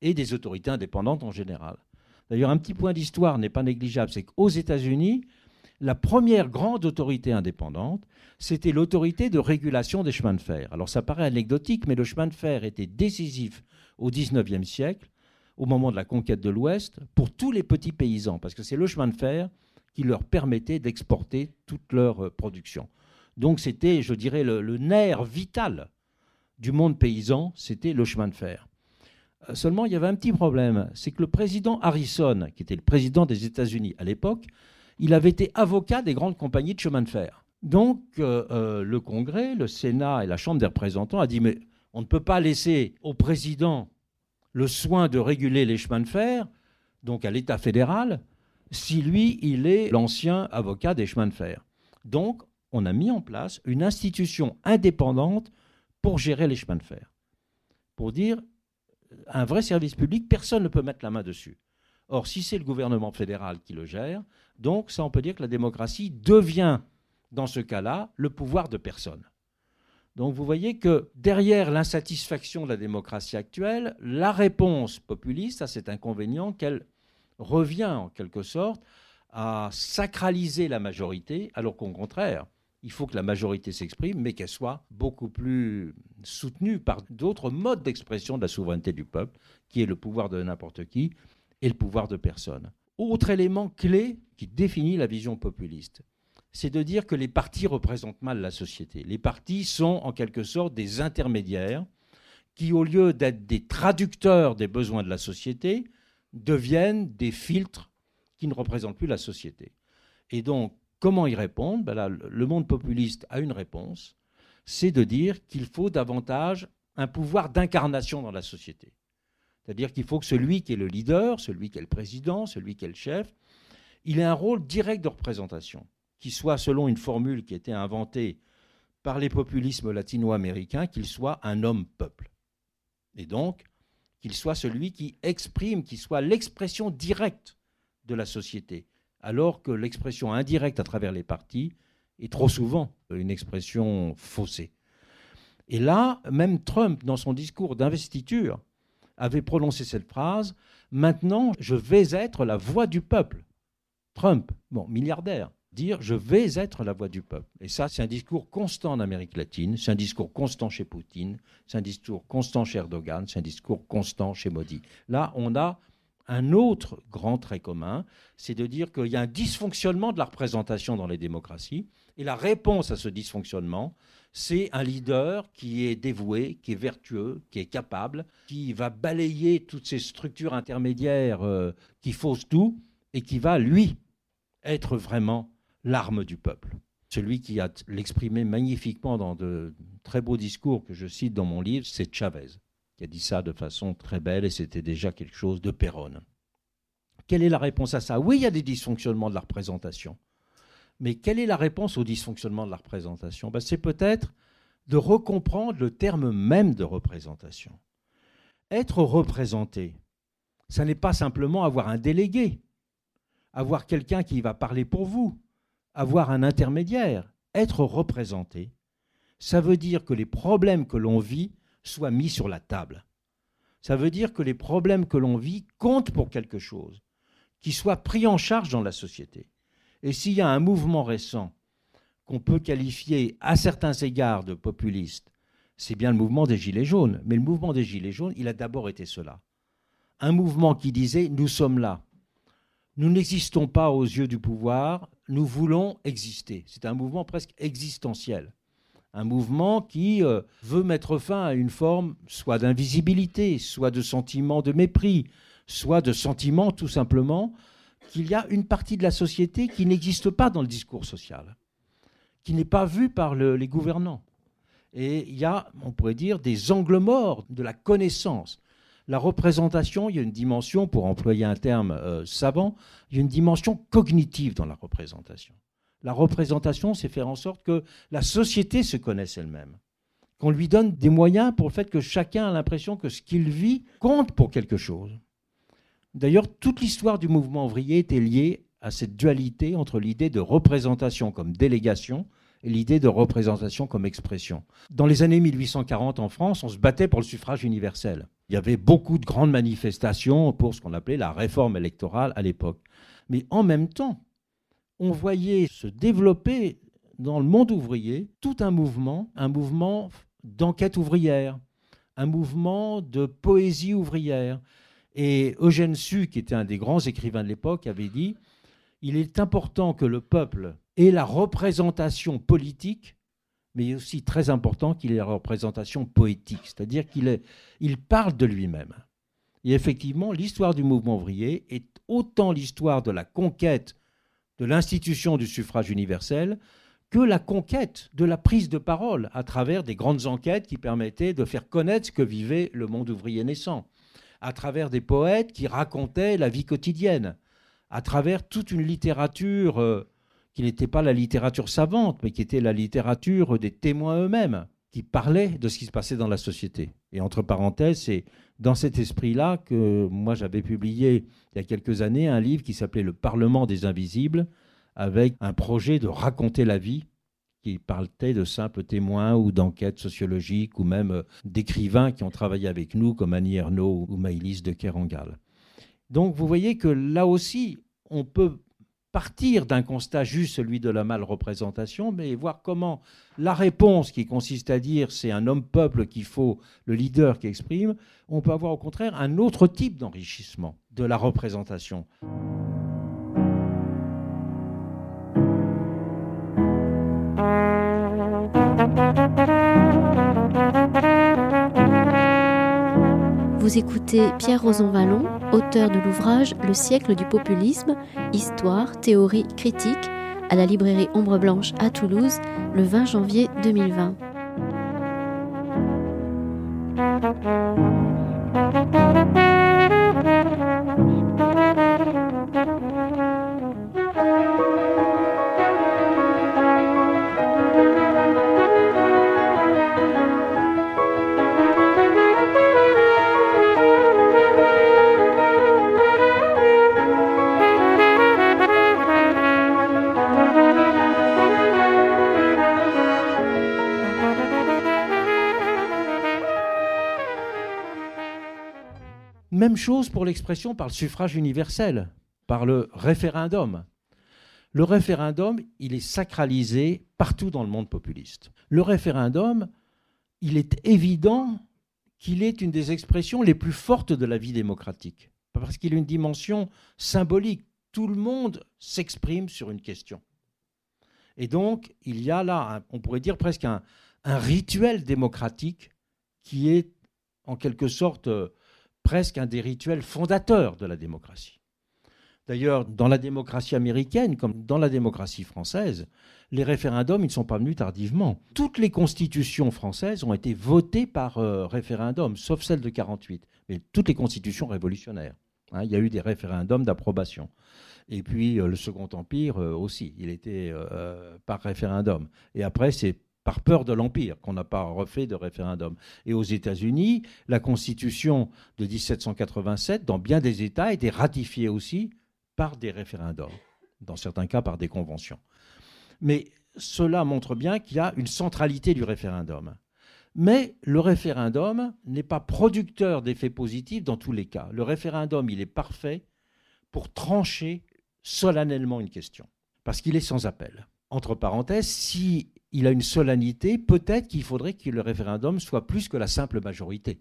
et des autorités indépendantes en général. D'ailleurs, un petit point d'histoire n'est pas négligeable, c'est qu'aux États-Unis, la première grande autorité indépendante, c'était l'autorité de régulation des chemins de fer. Alors ça paraît anecdotique, mais le chemin de fer était décisif au XIXe siècle, au moment de la conquête de l'Ouest, pour tous les petits paysans, parce que c'est le chemin de fer qui leur permettait d'exporter toute leur euh, production. Donc c'était, je dirais, le, le, nerf vital du monde paysan, c'était le chemin de fer. Euh, seulement, il y avait un petit problème, c'est que le président Harrison, qui était le président des États-Unis à l'époque, il avait été avocat des grandes compagnies de chemin de fer. Donc euh, euh, le Congrès, le Sénat et la Chambre des représentants a dit mais on ne peut pas laisser au président le soin de réguler les chemins de fer, donc à l'État fédéral, si lui, il est l'ancien avocat des chemins de fer. Donc, on a mis en place une institution indépendante pour gérer les chemins de fer. Pour dire, un vrai service public, personne ne peut mettre la main dessus. Or, si c'est le gouvernement fédéral qui le gère, donc ça, on peut dire que la démocratie devient, dans ce cas-là, le pouvoir de personne. Donc vous voyez que derrière l'insatisfaction de la démocratie actuelle, la réponse populiste à cet inconvénient qu'elle revient en quelque sorte à sacraliser la majorité, alors qu'au contraire, il faut que la majorité s'exprime, mais qu'elle soit beaucoup plus soutenue par d'autres modes d'expression de la souveraineté du peuple, qui est le pouvoir de n'importe qui, et le pouvoir de personne. Autre élément clé qui définit la vision populiste, c'est de dire que les partis représentent mal la société. Les partis sont en quelque sorte des intermédiaires qui, au lieu d'être des traducteurs des besoins de la société, deviennent des filtres qui ne représentent plus la société. Et donc, comment y répondre ben Le monde populiste a une réponse, c'est de dire qu'il faut davantage un pouvoir d'incarnation dans la société. C'est-à-dire qu'il faut que celui qui est le leader, celui qui est le président, celui qui est le chef, il ait un rôle direct de représentation, qui soit, selon une formule qui a été inventée par les populismes latino-américains, qu'il soit un homme-peuple. Et donc, qu'il soit celui qui exprime, qu'il soit l'expression directe de la société, alors que l'expression indirecte à travers les partis est trop souvent une expression faussée. Et là, même Trump, dans son discours d'investiture, avait prononcé cette phrase Maintenant, je vais être la voix du peuple. Trump, bon, milliardaire, dire Je vais être la voix du peuple. Et ça, c'est un discours constant en Amérique latine, c'est un discours constant chez Poutine, c'est un discours constant chez Erdogan, c'est un discours constant chez Modi. Là, on a un autre grand trait commun, c'est de dire qu'il y a un dysfonctionnement de la représentation dans les démocraties. Et la réponse à ce dysfonctionnement, c'est un leader qui est dévoué, qui est vertueux, qui est capable, qui va balayer toutes ces structures intermédiaires euh, qui faussent tout et qui va, lui, être vraiment l'arme du peuple. Celui qui a l'exprimé magnifiquement dans de très beaux discours que je cite dans mon livre, c'est Chavez, qui a dit ça de façon très belle et c'était déjà quelque chose de péronne. Quelle est la réponse à ça Oui, il y a des dysfonctionnements de la représentation. Mais quelle est la réponse au dysfonctionnement de la représentation ben, C'est peut-être de recomprendre le terme même de représentation. Être représenté, ça n'est pas simplement avoir un délégué, avoir quelqu'un qui va parler pour vous, avoir un intermédiaire. Être représenté, ça veut dire que les problèmes que l'on vit soient mis sur la table. Ça veut dire que les problèmes que l'on vit comptent pour quelque chose, qu'ils soient pris en charge dans la société. Et s'il y a un mouvement récent qu'on peut qualifier à certains égards de populiste, c'est bien le mouvement des Gilets jaunes. Mais le mouvement des Gilets jaunes, il a d'abord été cela. Un mouvement qui disait, nous sommes là. Nous n'existons pas aux yeux du pouvoir, nous voulons exister. C'est un mouvement presque existentiel. Un mouvement qui euh, veut mettre fin à une forme soit d'invisibilité, soit de sentiment de mépris, soit de sentiment tout simplement qu'il y a une partie de la société qui n'existe pas dans le discours social, qui n'est pas vue par les gouvernants. Et il y a, on pourrait dire, des angles morts de la connaissance. La représentation, il y a une dimension, pour employer un terme euh, savant, il y a une dimension cognitive dans la représentation. La représentation, c'est faire en sorte que la société se connaisse elle-même, qu'on lui donne des moyens pour le fait que chacun a l'impression que ce qu'il vit compte pour quelque chose. D'ailleurs, toute l'histoire du mouvement ouvrier était liée à cette dualité entre l'idée de représentation comme délégation et l'idée de représentation comme expression. Dans les années 1840 en France, on se battait pour le suffrage universel. Il y avait beaucoup de grandes manifestations pour ce qu'on appelait la réforme électorale à l'époque. Mais en même temps, on voyait se développer dans le monde ouvrier tout un mouvement, un mouvement d'enquête ouvrière, un mouvement de poésie ouvrière, et Eugène Sue, qui était un des grands écrivains de l'époque, avait dit Il est important que le peuple ait la représentation politique, mais aussi très important qu'il ait la représentation poétique, c'est-à-dire qu'il parle de lui-même. Et effectivement, l'histoire du mouvement ouvrier est autant l'histoire de la conquête de l'institution du suffrage universel que la conquête de la prise de parole à travers des grandes enquêtes qui permettaient de faire connaître ce que vivait le monde ouvrier naissant à travers des poètes qui racontaient la vie quotidienne, à travers toute une littérature euh, qui n'était pas la littérature savante, mais qui était la littérature des témoins eux-mêmes, qui parlaient de ce qui se passait dans la société. Et entre parenthèses, c'est dans cet esprit-là que moi j'avais publié il y a quelques années un livre qui s'appelait Le Parlement des Invisibles, avec un projet de raconter la vie qui parlaient de simples témoins ou d'enquêtes sociologiques ou même euh, d'écrivains qui ont travaillé avec nous, comme Annie Ernaux ou Maïlis de Kerangal. Donc vous voyez que là aussi, on peut partir d'un constat juste, celui de la mal-représentation, mais voir comment la réponse qui consiste à dire c'est un homme-peuple qu'il faut, le leader qui exprime, on peut avoir au contraire un autre type d'enrichissement de la représentation. Vous écoutez Pierre Roson-Vallon, auteur de l'ouvrage Le siècle du populisme, histoire, théorie, critique, à la librairie Ombre Blanche à Toulouse le 20 janvier 2020. chose pour l'expression par le suffrage universel, par le référendum. Le référendum, il est sacralisé partout dans le monde populiste. Le référendum, il est évident qu'il est une des expressions les plus fortes de la vie démocratique, parce qu'il a une dimension symbolique. Tout le monde s'exprime sur une question. Et donc, il y a là, on pourrait dire presque un, un rituel démocratique qui est en quelque sorte euh, presque un des rituels fondateurs de la démocratie. D'ailleurs, dans la démocratie américaine comme dans la démocratie française, les référendums, ils ne sont pas venus tardivement. Toutes les constitutions françaises ont été votées par euh, référendum, sauf celle de 48, mais toutes les constitutions révolutionnaires. Hein. il y a eu des référendums d'approbation. Et puis euh, le Second Empire euh, aussi, il était par référendum. Et après, c'est par peur de l'Empire, qu'on n'a pas refait de référendum. Et aux États-Unis, la Constitution de 1787, dans bien des États, été ratifiée aussi par des référendums, dans certains cas par des conventions. Mais cela montre bien qu'il y a une centralité du référendum. Mais le référendum n'est pas producteur d'effets positifs dans tous les cas. Le référendum, il est parfait pour trancher solennellement une question, parce qu'il est sans appel. Entre parenthèses, si il a une solennité, peut-être qu'il faudrait que le référendum soit plus que la simple majorité.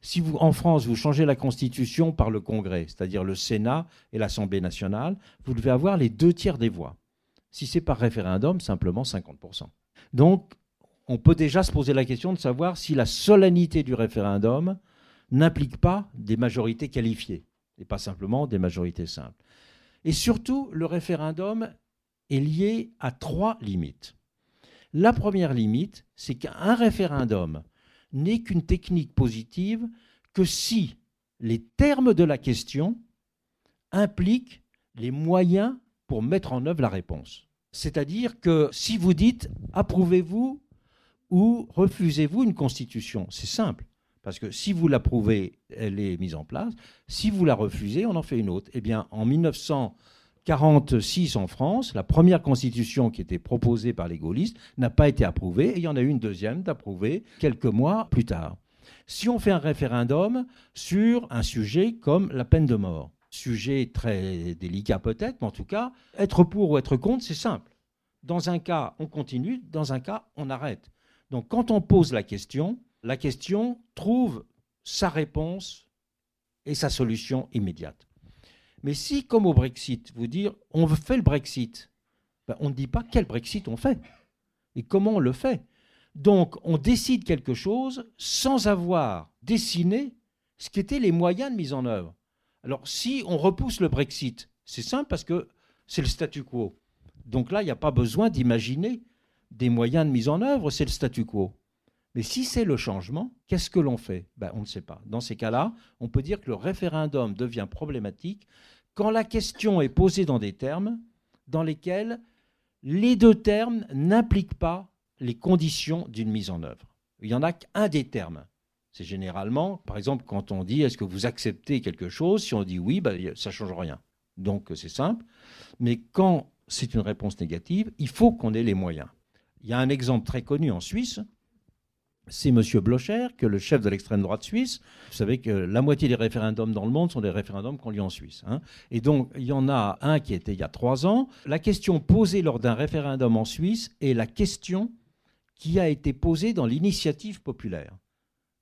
Si en France, vous changez la Constitution par le Congrès, c'est-à-dire le Sénat et l'Assemblée nationale, vous devez avoir les deux tiers des voix. Si c'est par référendum, simplement 50%. Donc, on peut déjà se poser la question de savoir si la solennité du référendum n'implique pas des majorités qualifiées, et pas simplement des majorités simples. Et surtout, le référendum est lié à trois limites. La première limite, c'est qu'un référendum n'est qu'une technique positive que si les termes de la question impliquent les moyens pour mettre en œuvre la réponse. C'est-à-dire que si vous dites approuvez-vous ou refusez-vous une constitution, c'est simple. Parce que si vous l'approuvez, elle est mise en place. Si vous la refusez, on en fait une autre. Eh bien, en 1900... 46 en France, la première constitution qui était proposée par les gaullistes n'a pas été approuvée et il y en a eu une deuxième d'approuvée quelques mois plus tard. Si on fait un référendum sur un sujet comme la peine de mort, sujet très délicat peut-être, mais en tout cas, être pour ou être contre, c'est simple. Dans un cas, on continue, dans un cas, on arrête. Donc quand on pose la question, la question trouve sa réponse et sa solution immédiate. Mais si, comme au Brexit, vous dire on fait le Brexit, ben, on ne dit pas quel Brexit on fait et comment on le fait. Donc on décide quelque chose sans avoir dessiné ce qu'étaient les moyens de mise en œuvre. Alors si on repousse le Brexit, c'est simple parce que c'est le statu quo. Donc là, il n'y a pas besoin d'imaginer des moyens de mise en œuvre, c'est le statu quo. Mais si c'est le changement, qu'est-ce que l'on fait ben, On ne sait pas. Dans ces cas-là, on peut dire que le référendum devient problématique quand la question est posée dans des termes dans lesquels les deux termes n'impliquent pas les conditions d'une mise en œuvre. Il n'y en a qu'un des termes. C'est généralement, par exemple, quand on dit est-ce que vous acceptez quelque chose, si on dit oui, ben, ça ne change rien. Donc c'est simple. Mais quand c'est une réponse négative, il faut qu'on ait les moyens. Il y a un exemple très connu en Suisse, c'est M. Blocher, que le chef de l'extrême droite suisse, vous savez que la moitié des référendums dans le monde sont des référendums qu'on lit en Suisse. Hein. Et donc, il y en a un qui était il y a trois ans. La question posée lors d'un référendum en Suisse est la question qui a été posée dans l'initiative populaire.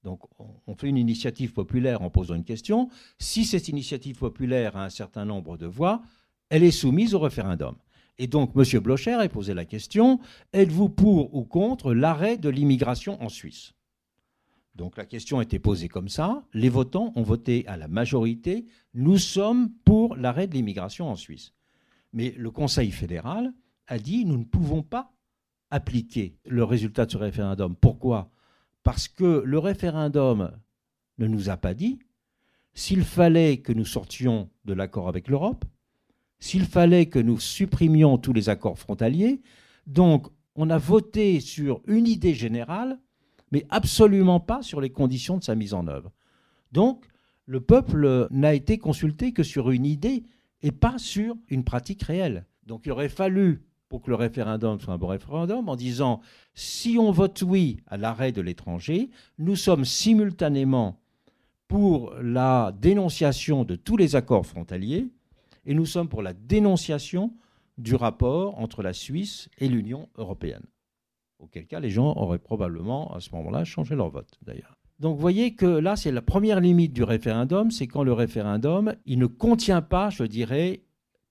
Donc, on fait une initiative populaire en posant une question. Si cette initiative populaire a un certain nombre de voix, elle est soumise au référendum. Et donc, M. Blocher a posé la question êtes-vous pour ou contre l'arrêt de l'immigration en Suisse Donc, la question était posée comme ça. Les votants ont voté à la majorité nous sommes pour l'arrêt de l'immigration en Suisse. Mais le Conseil fédéral a dit nous ne pouvons pas appliquer le résultat de ce référendum. Pourquoi Parce que le référendum ne nous a pas dit s'il fallait que nous sortions de l'accord avec l'Europe, s'il fallait que nous supprimions tous les accords frontaliers. Donc, on a voté sur une idée générale, mais absolument pas sur les conditions de sa mise en œuvre. Donc, le peuple n'a été consulté que sur une idée et pas sur une pratique réelle. Donc, il aurait fallu, pour que le référendum soit un bon référendum, en disant, si on vote oui à l'arrêt de l'étranger, nous sommes simultanément pour la dénonciation de tous les accords frontaliers, et nous sommes pour la dénonciation du rapport entre la Suisse et l'Union européenne. Auquel cas, les gens auraient probablement, à ce moment-là, changé leur vote, d'ailleurs. Donc vous voyez que là, c'est la première limite du référendum, c'est quand le référendum, il ne contient pas, je dirais,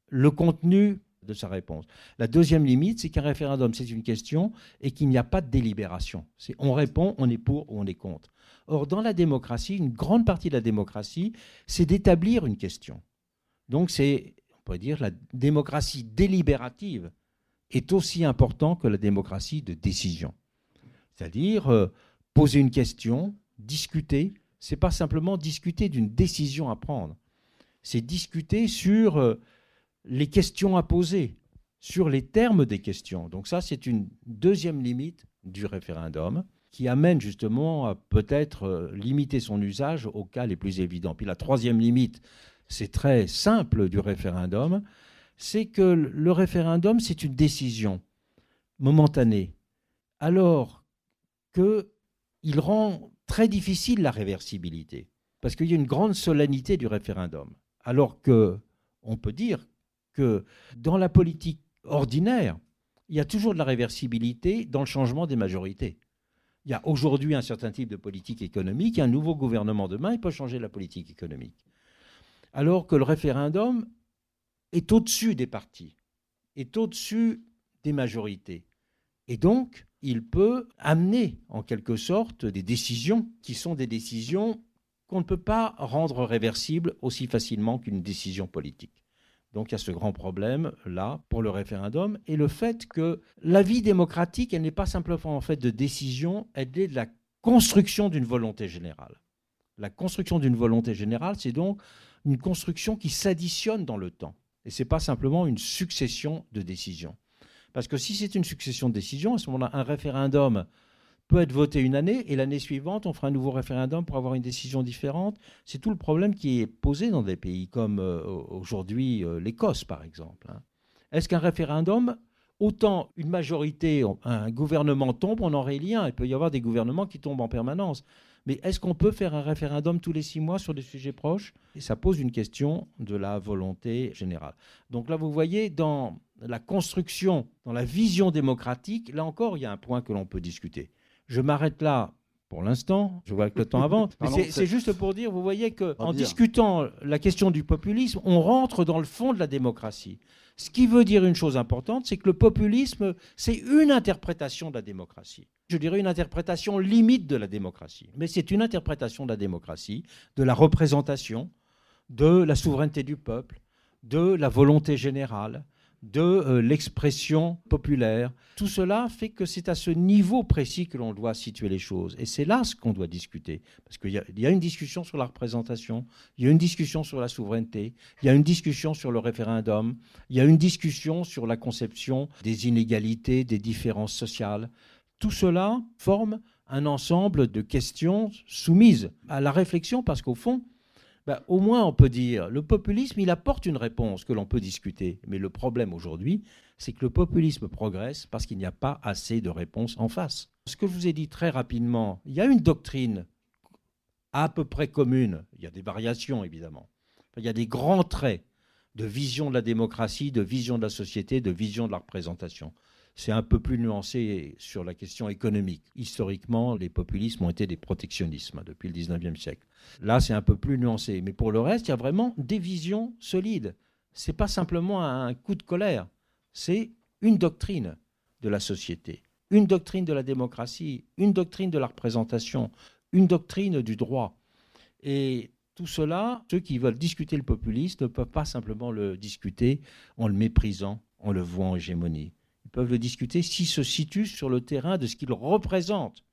le contenu de sa réponse. La deuxième limite, c'est qu'un référendum, c'est une question et qu'il n'y a pas de délibération. C'est on répond, on est pour ou on est contre. Or, dans la démocratie, une grande partie de la démocratie, c'est d'établir une question. Donc c'est, on pourrait dire, la démocratie délibérative est aussi important que la démocratie de décision. C'est-à-dire euh, poser une question, discuter, c'est pas simplement discuter d'une décision à prendre. C'est discuter sur euh, les questions à poser, sur les termes des questions. Donc ça c'est une deuxième limite du référendum qui amène justement à peut-être euh, limiter son usage aux cas les plus évidents. Puis la troisième limite, c'est très simple du référendum, c'est que le référendum, c'est une décision momentanée, alors qu'il rend très difficile la réversibilité, parce qu'il y a une grande solennité du référendum, alors que on peut dire que dans la politique ordinaire, il y a toujours de la réversibilité dans le changement des majorités. Il y a aujourd'hui un certain type de politique économique, un nouveau gouvernement demain, il peut changer la politique économique alors que le référendum est au-dessus des partis, est au-dessus des majorités. Et donc, il peut amener en quelque sorte des décisions qui sont des décisions qu'on ne peut pas rendre réversibles aussi facilement qu'une décision politique. Donc il y a ce grand problème là pour le référendum et le fait que la vie démocratique, elle n'est pas simplement en fait de décision, elle est de la construction d'une volonté générale. La construction d'une volonté générale, c'est donc une construction qui s'additionne dans le temps. Et ce n'est pas simplement une succession de décisions. Parce que si c'est une succession de décisions, à ce moment-là, un référendum peut être voté une année et l'année suivante, on fera un nouveau référendum pour avoir une décision différente. C'est tout le problème qui est posé dans des pays comme euh, aujourd'hui euh, l'Écosse, par exemple. Hein. Est-ce qu'un référendum, autant une majorité, un gouvernement tombe, on en réélit Il peut y avoir des gouvernements qui tombent en permanence. Mais est-ce qu'on peut faire un référendum tous les six mois sur des sujets proches Et ça pose une question de la volonté générale. Donc là, vous voyez, dans la construction, dans la vision démocratique, là encore, il y a un point que l'on peut discuter. Je m'arrête là pour l'instant. Je vois que le temps (laughs) avance. c'est juste pour dire, vous voyez qu'en en discutant la question du populisme, on rentre dans le fond de la démocratie. Ce qui veut dire une chose importante, c'est que le populisme, c'est une interprétation de la démocratie. Je dirais une interprétation limite de la démocratie. Mais c'est une interprétation de la démocratie, de la représentation, de la souveraineté du peuple, de la volonté générale, de euh, l'expression populaire. Tout cela fait que c'est à ce niveau précis que l'on doit situer les choses. Et c'est là ce qu'on doit discuter. Parce qu'il y, a une discussion sur la représentation, il y a une discussion sur la souveraineté, il y a une discussion sur le référendum, il y a une discussion sur la conception des inégalités, des différences sociales. Tout cela forme un ensemble de questions soumises à la réflexion parce qu'au fond, bah, au moins on peut dire, le populisme, il apporte une réponse que l'on peut discuter. Mais le problème aujourd'hui, c'est que le populisme progresse parce qu'il n'y a pas assez de réponses en face. Ce que je vous ai dit très rapidement, il y a une doctrine à peu près commune, il y a des variations évidemment, il y a des grands traits de vision de la démocratie, de vision de la société, de vision de la représentation. C'est un peu plus nuancé sur la question économique. Historiquement, les populismes ont été des protectionnismes depuis le 19e siècle. Là, c'est un peu plus nuancé. Mais pour le reste, il y a vraiment des visions solides. Ce n'est pas simplement un coup de colère, c'est une doctrine de la société, une doctrine de la démocratie, une doctrine de la représentation, une doctrine du droit. Et tout cela, ceux qui veulent discuter le populisme ne peuvent pas simplement le discuter en le méprisant, en le voyant en hégémonie peuvent le discuter, s'il se situe sur le terrain de ce qu'il représente,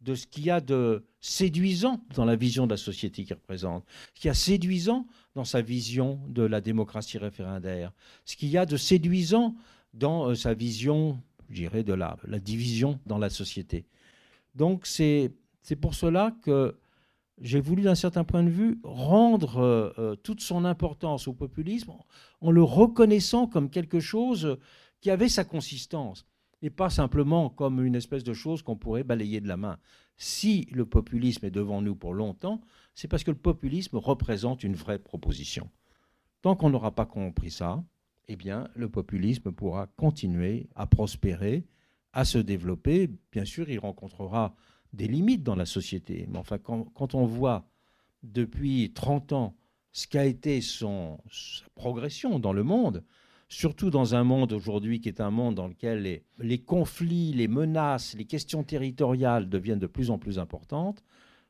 de ce qu'il y a de séduisant dans la vision de la société qu'il représente, ce qu'il y a séduisant dans sa vision de la démocratie référendaire, ce qu'il y a de séduisant dans euh, sa vision, je dirais, de la, la division dans la société. Donc c'est pour cela que j'ai voulu, d'un certain point de vue, rendre euh, euh, toute son importance au populisme en le reconnaissant comme quelque chose qui avait sa consistance, et pas simplement comme une espèce de chose qu'on pourrait balayer de la main. Si le populisme est devant nous pour longtemps, c'est parce que le populisme représente une vraie proposition. Tant qu'on n'aura pas compris ça, eh bien, le populisme pourra continuer à prospérer, à se développer. Bien sûr, il rencontrera des limites dans la société. Mais enfin, quand, on voit depuis 30 ans ce qu'a été son, sa progression dans le monde, surtout dans un monde aujourd'hui qui est un monde dans lequel les, conflits, les menaces, les questions territoriales deviennent de plus en plus importantes,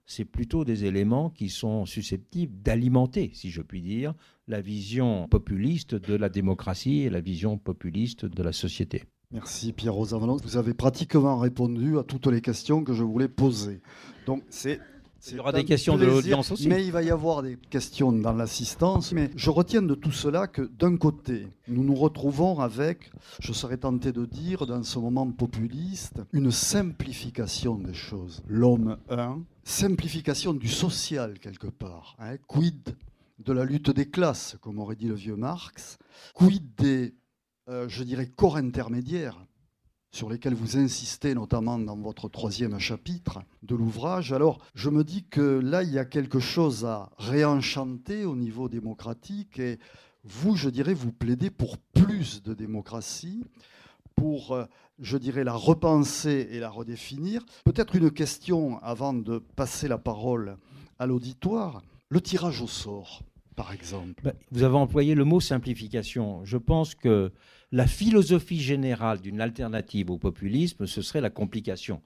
c'est plutôt des éléments qui sont susceptibles d'alimenter, si je puis dire, la vision populiste de la démocratie et la vision populiste de la société. Merci Pierre Valence. Vous avez pratiquement répondu à toutes les questions que je voulais poser. Donc c'est il y aura des questions de l'audience aussi. Mais il va y avoir des questions dans l'assistance. Mais je retiens de tout cela que d'un côté, nous nous retrouvons avec, je serais tenté de dire, dans ce moment populiste, une simplification des choses. L'homme 1, simplification du social quelque part. Hein. quid de la lutte des classes, comme aurait dit le vieux Marx Quid des, euh, je dirais, corps intermédiaires sur lesquels vous insistez notamment dans votre troisième chapitre de l'ouvrage. Alors je me dis que là, il y a quelque chose à réenchanter au niveau démocratique et vous, je dirais, vous plaidez pour plus de démocratie, pour, euh, je dirais, la repenser et la redéfinir. Peut-être une question avant de passer la parole à l'auditoire. Le tirage au sort, par exemple. Ben, vous avez employé le mot simplification. Je pense que la philosophie générale d'une alternative au populisme, ce serait la complication.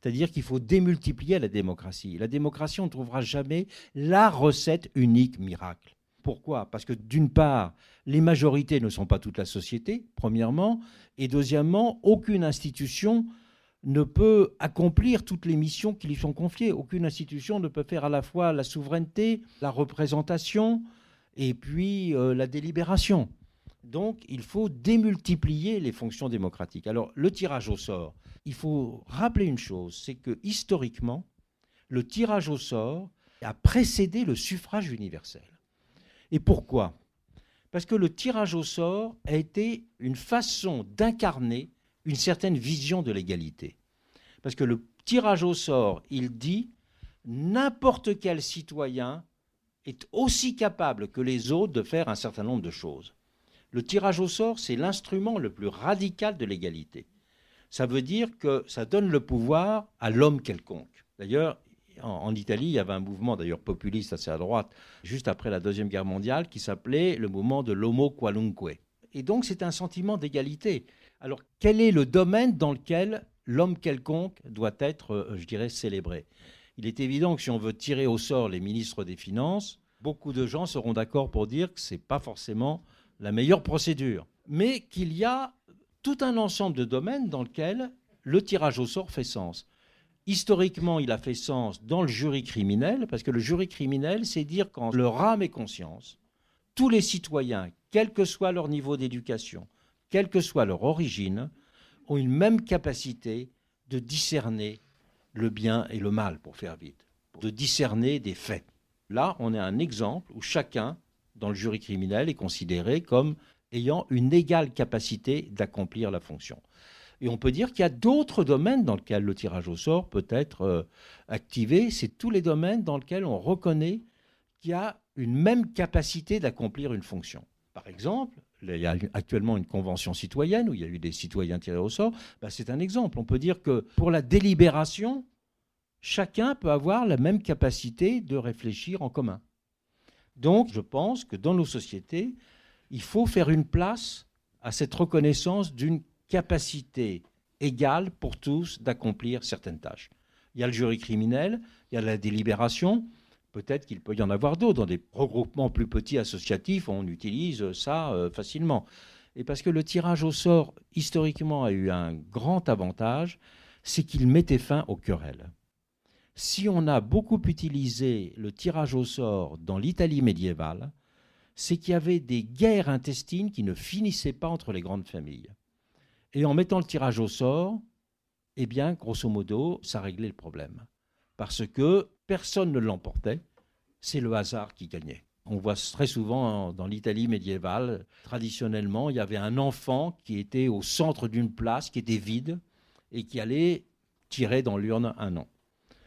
C'est-à-dire qu'il faut démultiplier la démocratie. La démocratie, ne trouvera jamais la recette unique miracle. Pourquoi Parce que d'une part, les majorités ne sont pas toute la société, premièrement, et deuxièmement, aucune institution ne peut accomplir toutes les missions qui lui sont confiées. Aucune institution ne peut faire à la fois la souveraineté, la représentation et puis euh, la délibération. Donc, il faut démultiplier les fonctions démocratiques. Alors, le tirage au sort, il faut rappeler une chose, c'est que historiquement, le tirage au sort a précédé le suffrage universel. Et pourquoi Parce que le tirage au sort a été une façon d'incarner une certaine vision de l'égalité. Parce que le tirage au sort, il dit, n'importe quel citoyen est aussi capable que les autres de faire un certain nombre de choses. Le tirage au sort, c'est l'instrument le plus radical de l'égalité. Ça veut dire que ça donne le pouvoir à l'homme quelconque. D'ailleurs, en, Italie, il y avait un mouvement d'ailleurs populiste assez à droite, juste après la Deuxième Guerre mondiale, qui s'appelait le mouvement de l'homo qualunque. Et donc, c'est un sentiment d'égalité. Alors, quel est le domaine dans lequel l'homme quelconque doit être, euh, je dirais, célébré Il est évident que si on veut tirer au sort les ministres des Finances, beaucoup de gens seront d'accord pour dire que ce n'est pas forcément la meilleure procédure, mais qu'il y a tout un ensemble de domaines dans lesquels le tirage au sort fait sens. Historiquement, il a fait sens dans le jury criminel, parce que le jury criminel, c'est dire quand leur âme et conscience, tous les citoyens, quel que soit leur niveau d'éducation, quelle que soit leur origine, ont une même capacité de discerner le bien et le mal, pour faire vite, de discerner des faits. Là, on a un exemple où chacun dans le jury criminel est considéré comme ayant une égale capacité d'accomplir la fonction. Et on peut dire qu'il y a d'autres domaines dans lesquels le tirage au sort peut être euh, activé. C'est tous les domaines dans lesquels on reconnaît qu'il y a une même capacité d'accomplir une fonction. Par exemple, il y a actuellement une convention citoyenne où il y a eu des citoyens tirés au sort. Ben, c'est un exemple. On peut dire que pour la délibération, chacun peut avoir la même capacité de réfléchir en commun. Donc je pense que dans nos sociétés, il faut faire une place à cette reconnaissance d'une capacité égale pour tous d'accomplir certaines tâches. Il y a le jury criminel, il y a la délibération, peut-être qu'il peut y en avoir d'autres. Dans des regroupements plus petits associatifs, on utilise ça euh, facilement. Et parce que le tirage au sort, historiquement, a eu un grand avantage, c'est qu'il mettait fin aux querelles si on a beaucoup utilisé le tirage au sort dans l'Italie médiévale, c'est qu'il y avait des guerres intestines qui ne finissaient pas entre les grandes familles. Et en mettant le tirage au sort, eh bien, grosso modo, ça réglait le problème. Parce que personne ne l'emportait, c'est le hasard qui gagnait. On voit très souvent dans l'Italie médiévale, traditionnellement, il y avait un enfant qui était au centre d'une place qui était vide et qui allait tirer dans l'urne un an.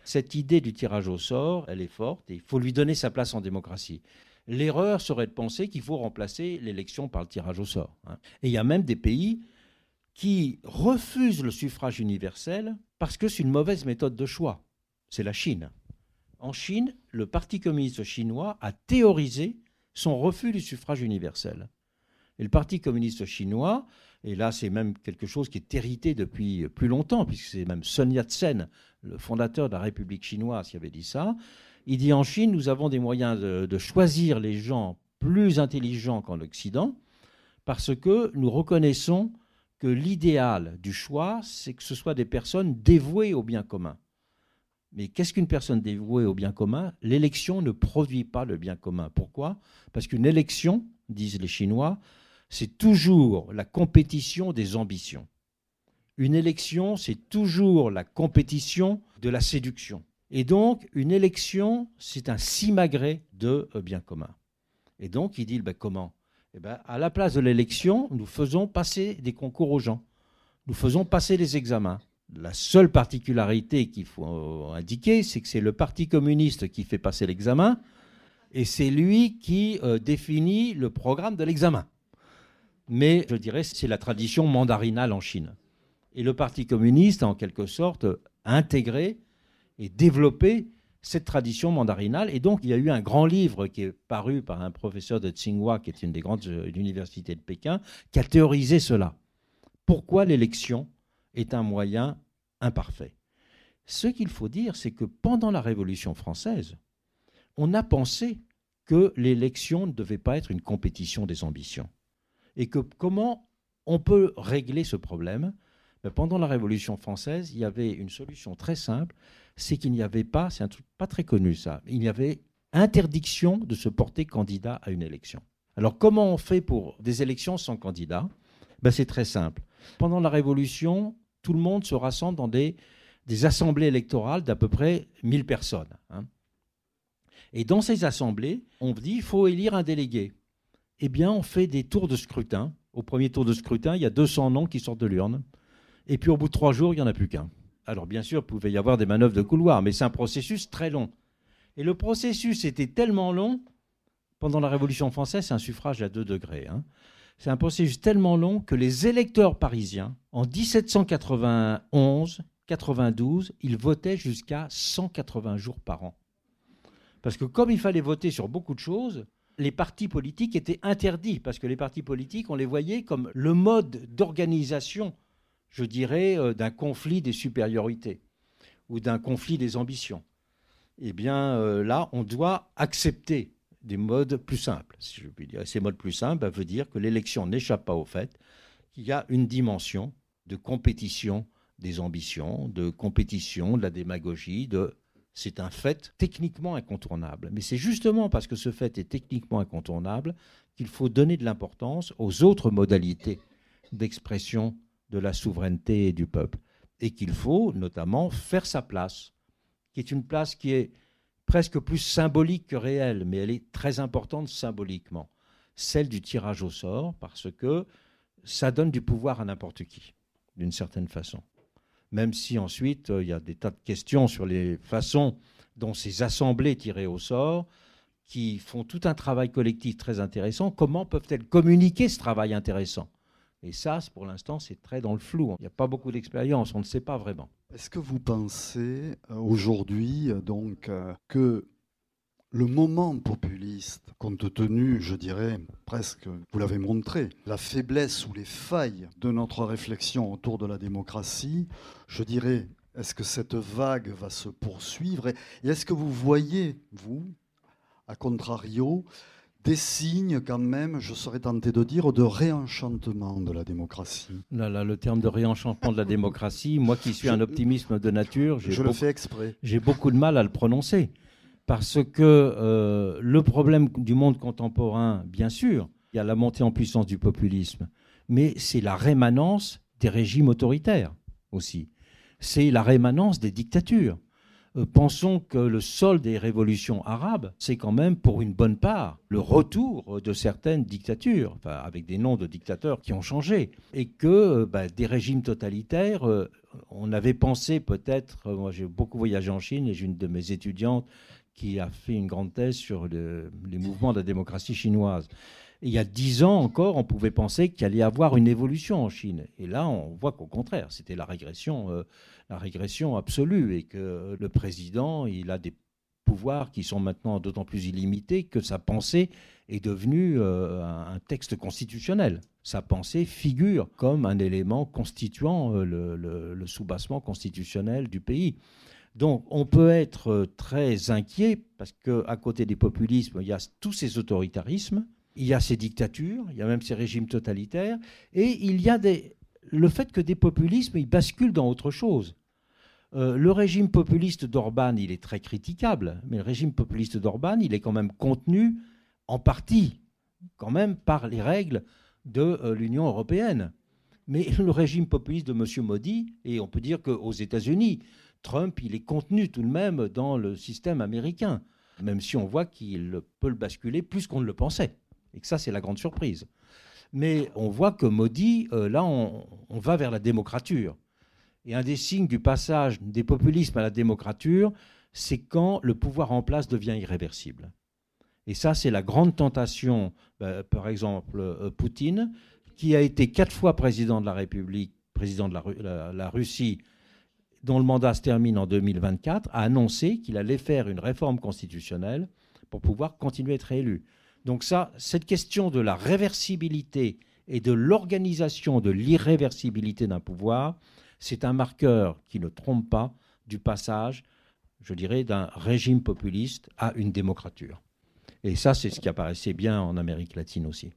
Cette idée du tirage au sort, elle est forte et il faut lui donner sa place en démocratie. L'erreur serait de penser qu'il faut remplacer l'élection par le tirage au sort. Hein. Et il y a même des pays qui refusent le suffrage universel parce que c'est une mauvaise méthode de choix. C'est la Chine. En Chine, le Parti communiste chinois a théorisé son refus du suffrage universel. Et le Parti communiste chinois, et là c'est même quelque chose qui est hérité depuis plus longtemps, puisque c'est même Sun yat le fondateur de la République chinoise qui avait dit ça. Il dit en Chine, nous avons des moyens de, de choisir les gens plus intelligents qu'en Occident, parce que nous reconnaissons que l'idéal du choix, c'est que ce soit des personnes dévouées au bien commun. Mais qu'est-ce qu'une personne dévouée au bien commun L'élection ne produit pas le bien commun. Pourquoi Parce qu'une élection, disent les Chinois, c'est toujours la compétition des ambitions. Une élection, c'est toujours la compétition de la séduction. Et donc, une élection, c'est un simagré de euh, bien commun. Et donc, il dit, ben, comment eh ben, À la place de l'élection, nous faisons passer des concours aux gens. Nous faisons passer les examens. La seule particularité qu'il faut euh, indiquer, c'est que c'est le Parti communiste qui fait passer l'examen, et c'est lui qui euh, définit le programme de l'examen. Mais je dirais, c'est la tradition mandarinale en Chine et le Parti communiste, en quelque sorte, a intégré et développé cette tradition mandarinale. Et donc, il y a eu un grand livre qui est paru par un professeur de Tsinghua, qui est une des grandes euh, universités de Pékin, qui a théorisé cela. Pourquoi l'élection est un moyen imparfait Ce qu'il faut dire, c'est que pendant la Révolution française, on a pensé que l'élection ne devait pas être une compétition des ambitions. Et que comment on peut régler ce problème pendant la Révolution française, il y avait une solution très simple, c'est qu'il n'y avait pas, c'est un truc pas très connu ça, il y avait interdiction de se porter candidat à une élection. Alors comment on fait pour des élections sans candidat ben, C'est très simple. Pendant la Révolution, tout le monde se rassemble dans des, assemblées électorales d'à peu près 1000 personnes. Hein. Et dans ces assemblées, on dit il faut élire un délégué. Eh bien, on fait des tours de scrutin. Au premier tour de scrutin, il y a 200 noms qui sortent de l'urne. Et puis au bout de trois jours, il n'y en a plus qu'un. Alors bien sûr, il pouvait y avoir des manœuvres de couloir, mais c'est un processus très long. Et le processus était tellement long, pendant la Révolution française, c'est un suffrage à 2 degrés. Hein, c'est un processus tellement long que les électeurs parisiens, en 1791, 92, ils votaient jusqu'à 180 jours par an. Parce que comme il fallait voter sur beaucoup de choses, les partis politiques étaient interdits, parce que les partis politiques, on les voyait comme le mode d'organisation je dirais, euh, d'un conflit des supériorités ou d'un conflit des ambitions, eh bien euh, là, on doit accepter des modes plus simples, si je puis dire. ces modes plus simples veut dire que l'élection n'échappe pas au fait qu'il y a une dimension de compétition des ambitions, de compétition, de la démagogie, de c'est un fait techniquement incontournable. Mais c'est justement parce que ce fait est techniquement incontournable qu'il faut donner de l'importance aux autres modalités d'expression de la souveraineté du peuple. Et qu'il faut notamment faire sa place, qui est une place qui est presque plus symbolique que réelle, mais elle est très importante symboliquement, celle du tirage au sort, parce que ça donne du pouvoir à n'importe qui, d'une certaine façon. Même si ensuite, euh, il y a des tas de questions sur les façons dont ces assemblées tirées au sort, qui font tout un travail collectif très intéressant, comment peuvent-elles communiquer ce travail intéressant et ça, pour l'instant, c'est très dans le flou. Il n'y a pas beaucoup d'expérience, on ne sait pas vraiment. Est-ce que vous pensez euh, aujourd'hui euh, donc euh, que le moment populiste, compte tenu, je dirais, presque, vous l'avez montré, la faiblesse ou les failles de notre réflexion autour de la démocratie, je dirais, est-ce que cette vague va se poursuivre Et est-ce que vous voyez, vous, à contrario, des signes quand même, je serais tenté de dire, de réenchantement de la démocratie. Là, là, le terme de réenchantement de la démocratie, moi qui suis un optimisme de nature, j'ai je beaucoup, le fais exprès. J'ai beaucoup de mal à le prononcer. Parce que euh, le problème du monde contemporain, bien sûr, il y a la montée en puissance du populisme, mais c'est la rémanence des régimes autoritaires aussi. C'est la rémanence des dictatures. Euh, pensons que le sol des révolutions arabes, c'est quand même pour une bonne part le retour euh, de certaines dictatures, avec des noms de dictateurs qui ont changé, et que euh, bah, des régimes totalitaires, on avait pensé peut-être, moi j'ai beaucoup voyagé en Chine et j'ai une de mes étudiantes qui a fait une grande thèse sur le, les mouvements de la démocratie chinoise. il y a dix ans encore, on pouvait penser qu'il allait y avoir une évolution en Chine. Et là, on voit qu'au contraire, c'était la régression la régression absolue et que le président, il a des pouvoirs qui sont maintenant d'autant plus illimités que sa pensée est devenue euh, un texte constitutionnel. Sa pensée figure comme un élément constituant euh, le, le, soubassement constitutionnel du pays. Donc on peut être euh, très inquiet parce qu'à côté des populismes, il y a tous ces autoritarismes, il y a ces dictatures, il y a même ces régimes totalitaires, et il y a des... le fait que des populismes, ils basculent dans autre chose. Euh, le régime populiste d'Orban, il est très critiquable, mais le régime populiste d'Orban, il est quand même contenu en partie, quand même, par les règles de euh, l'Union européenne. Mais (laughs) le régime populiste de M. Modi, et on peut dire qu'aux États-Unis, Trump, il est contenu tout de même dans le système américain, même si on voit qu'il peut le basculer plus qu'on ne le pensait. Et que ça, c'est la grande surprise. Mais on voit que Modi, euh, là, on, on va vers la démocrature. Et un des signes du passage des populismes à la démocrature, c'est quand le pouvoir en place devient irréversible. Et ça, c'est la grande tentation, bah, par exemple, euh, Poutine, qui a été quatre fois président de la République, président de la, la Russie, dont le mandat se termine en 2024, a annoncé qu'il allait faire une réforme constitutionnelle pour pouvoir continuer à être élu. Donc ça, cette question de la réversibilité et de l'organisation de l'irréversibilité d'un pouvoir, c'est un marqueur qui ne trompe pas du passage, je dirais, d'un régime populiste à une démocrature. Et ça, c'est ce qui apparaissait bien en Amérique latine aussi.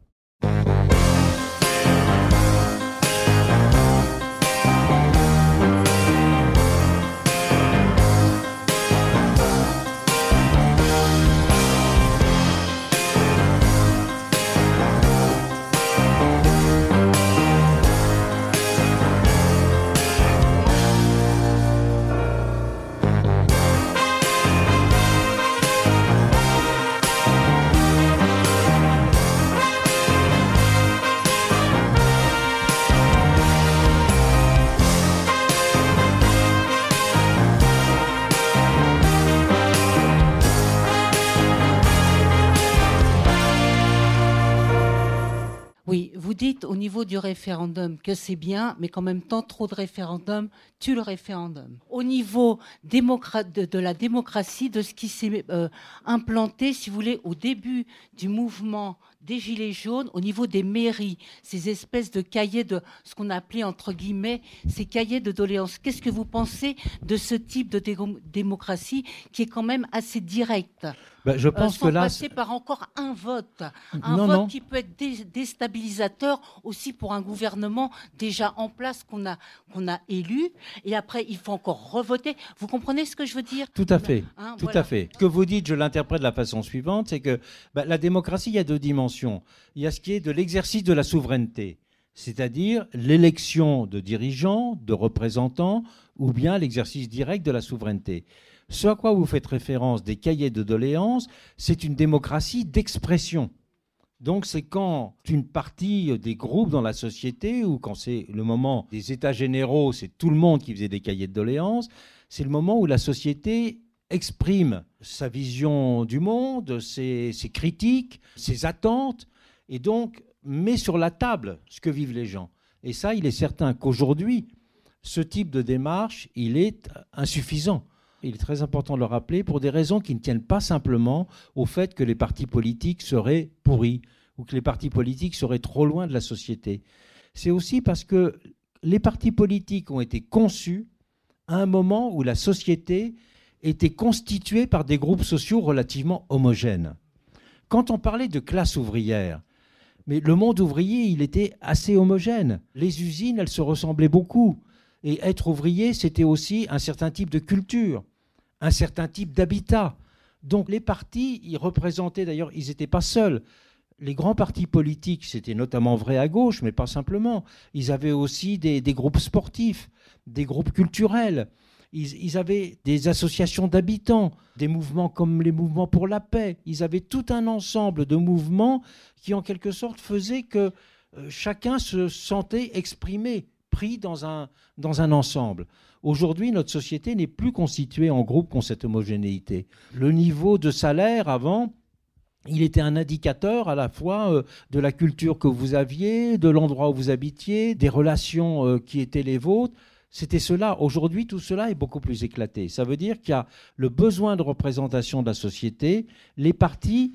Au niveau du référendum que c'est bien, mais qu'en même temps, trop de référendums tue le référendum. Au niveau de, la démocratie, de ce qui s'est euh, implanté, si vous voulez, au début du mouvement des gilets jaunes au niveau des mairies, ces espèces de cahiers de ce qu'on appelait entre guillemets ces cahiers de doléances. Qu'est-ce que vous pensez de ce type de démocratie qui est quand même assez directe bah, je euh, pense que là, passer par encore un vote, un vote qui peut être déstabilisateur aussi pour un gouvernement déjà en place qu'on a qu'on a élu. Et après, il faut encore revoter. Vous comprenez ce que je veux dire Tout à fait. Hein, tout à fait. Ce que vous dites, je l'interprète de la façon suivante, c'est que bah, la démocratie, il y a deux dimensions. Il y a ce qui est de l'exercice de la souveraineté c'est-à-dire l'élection de dirigeants, de représentants, ou bien l'exercice direct de la souveraineté. Ce à quoi vous faites référence des cahiers de doléances, c'est une démocratie d'expression. Donc c'est quand une partie des groupes dans la société, ou quand c'est le moment des États généraux, c'est tout le monde qui faisait des cahiers de doléances, c'est le moment où la société exprime sa vision du monde, ses, critiques, ses attentes, et donc met sur la table ce que vivent les gens. Et ça, il est certain qu'aujourd'hui, ce type de démarche, il est insuffisant il est très important de le rappeler, pour des raisons qui ne tiennent pas simplement au fait que les partis politiques seraient pourris ou que les partis politiques seraient trop loin de la société. C'est aussi parce que les partis politiques ont été conçus à un moment où la société était constituée par des groupes sociaux relativement homogènes. Quand on parlait de classe ouvrière, mais le monde ouvrier, il était assez homogène. Les usines, elles se ressemblaient beaucoup. Et être ouvrier, c'était aussi un certain type de culture un certain type d'habitat. Donc les partis, ils représentaient d'ailleurs, ils n'étaient pas seuls. Les grands partis politiques, c'était notamment vrai à gauche, mais pas simplement. Ils avaient aussi des, groupes sportifs, des groupes culturels. Ils, ils avaient des associations d'habitants, des mouvements comme les mouvements pour la paix. Ils avaient tout un ensemble de mouvements qui, en quelque sorte, faisaient que euh, chacun se sentait exprimé, pris dans un, dans un ensemble. Aujourd'hui, notre société n'est plus constituée en groupes qui ont cette homogénéité. Le niveau de salaire avant, il était un indicateur à la fois euh, de la culture que vous aviez, de l'endroit où vous habitiez, des relations euh, qui étaient les vôtres. C'était cela. Aujourd'hui, tout cela est beaucoup plus éclaté. Ça veut dire qu'il y a le besoin de représentation de la société. Les partis,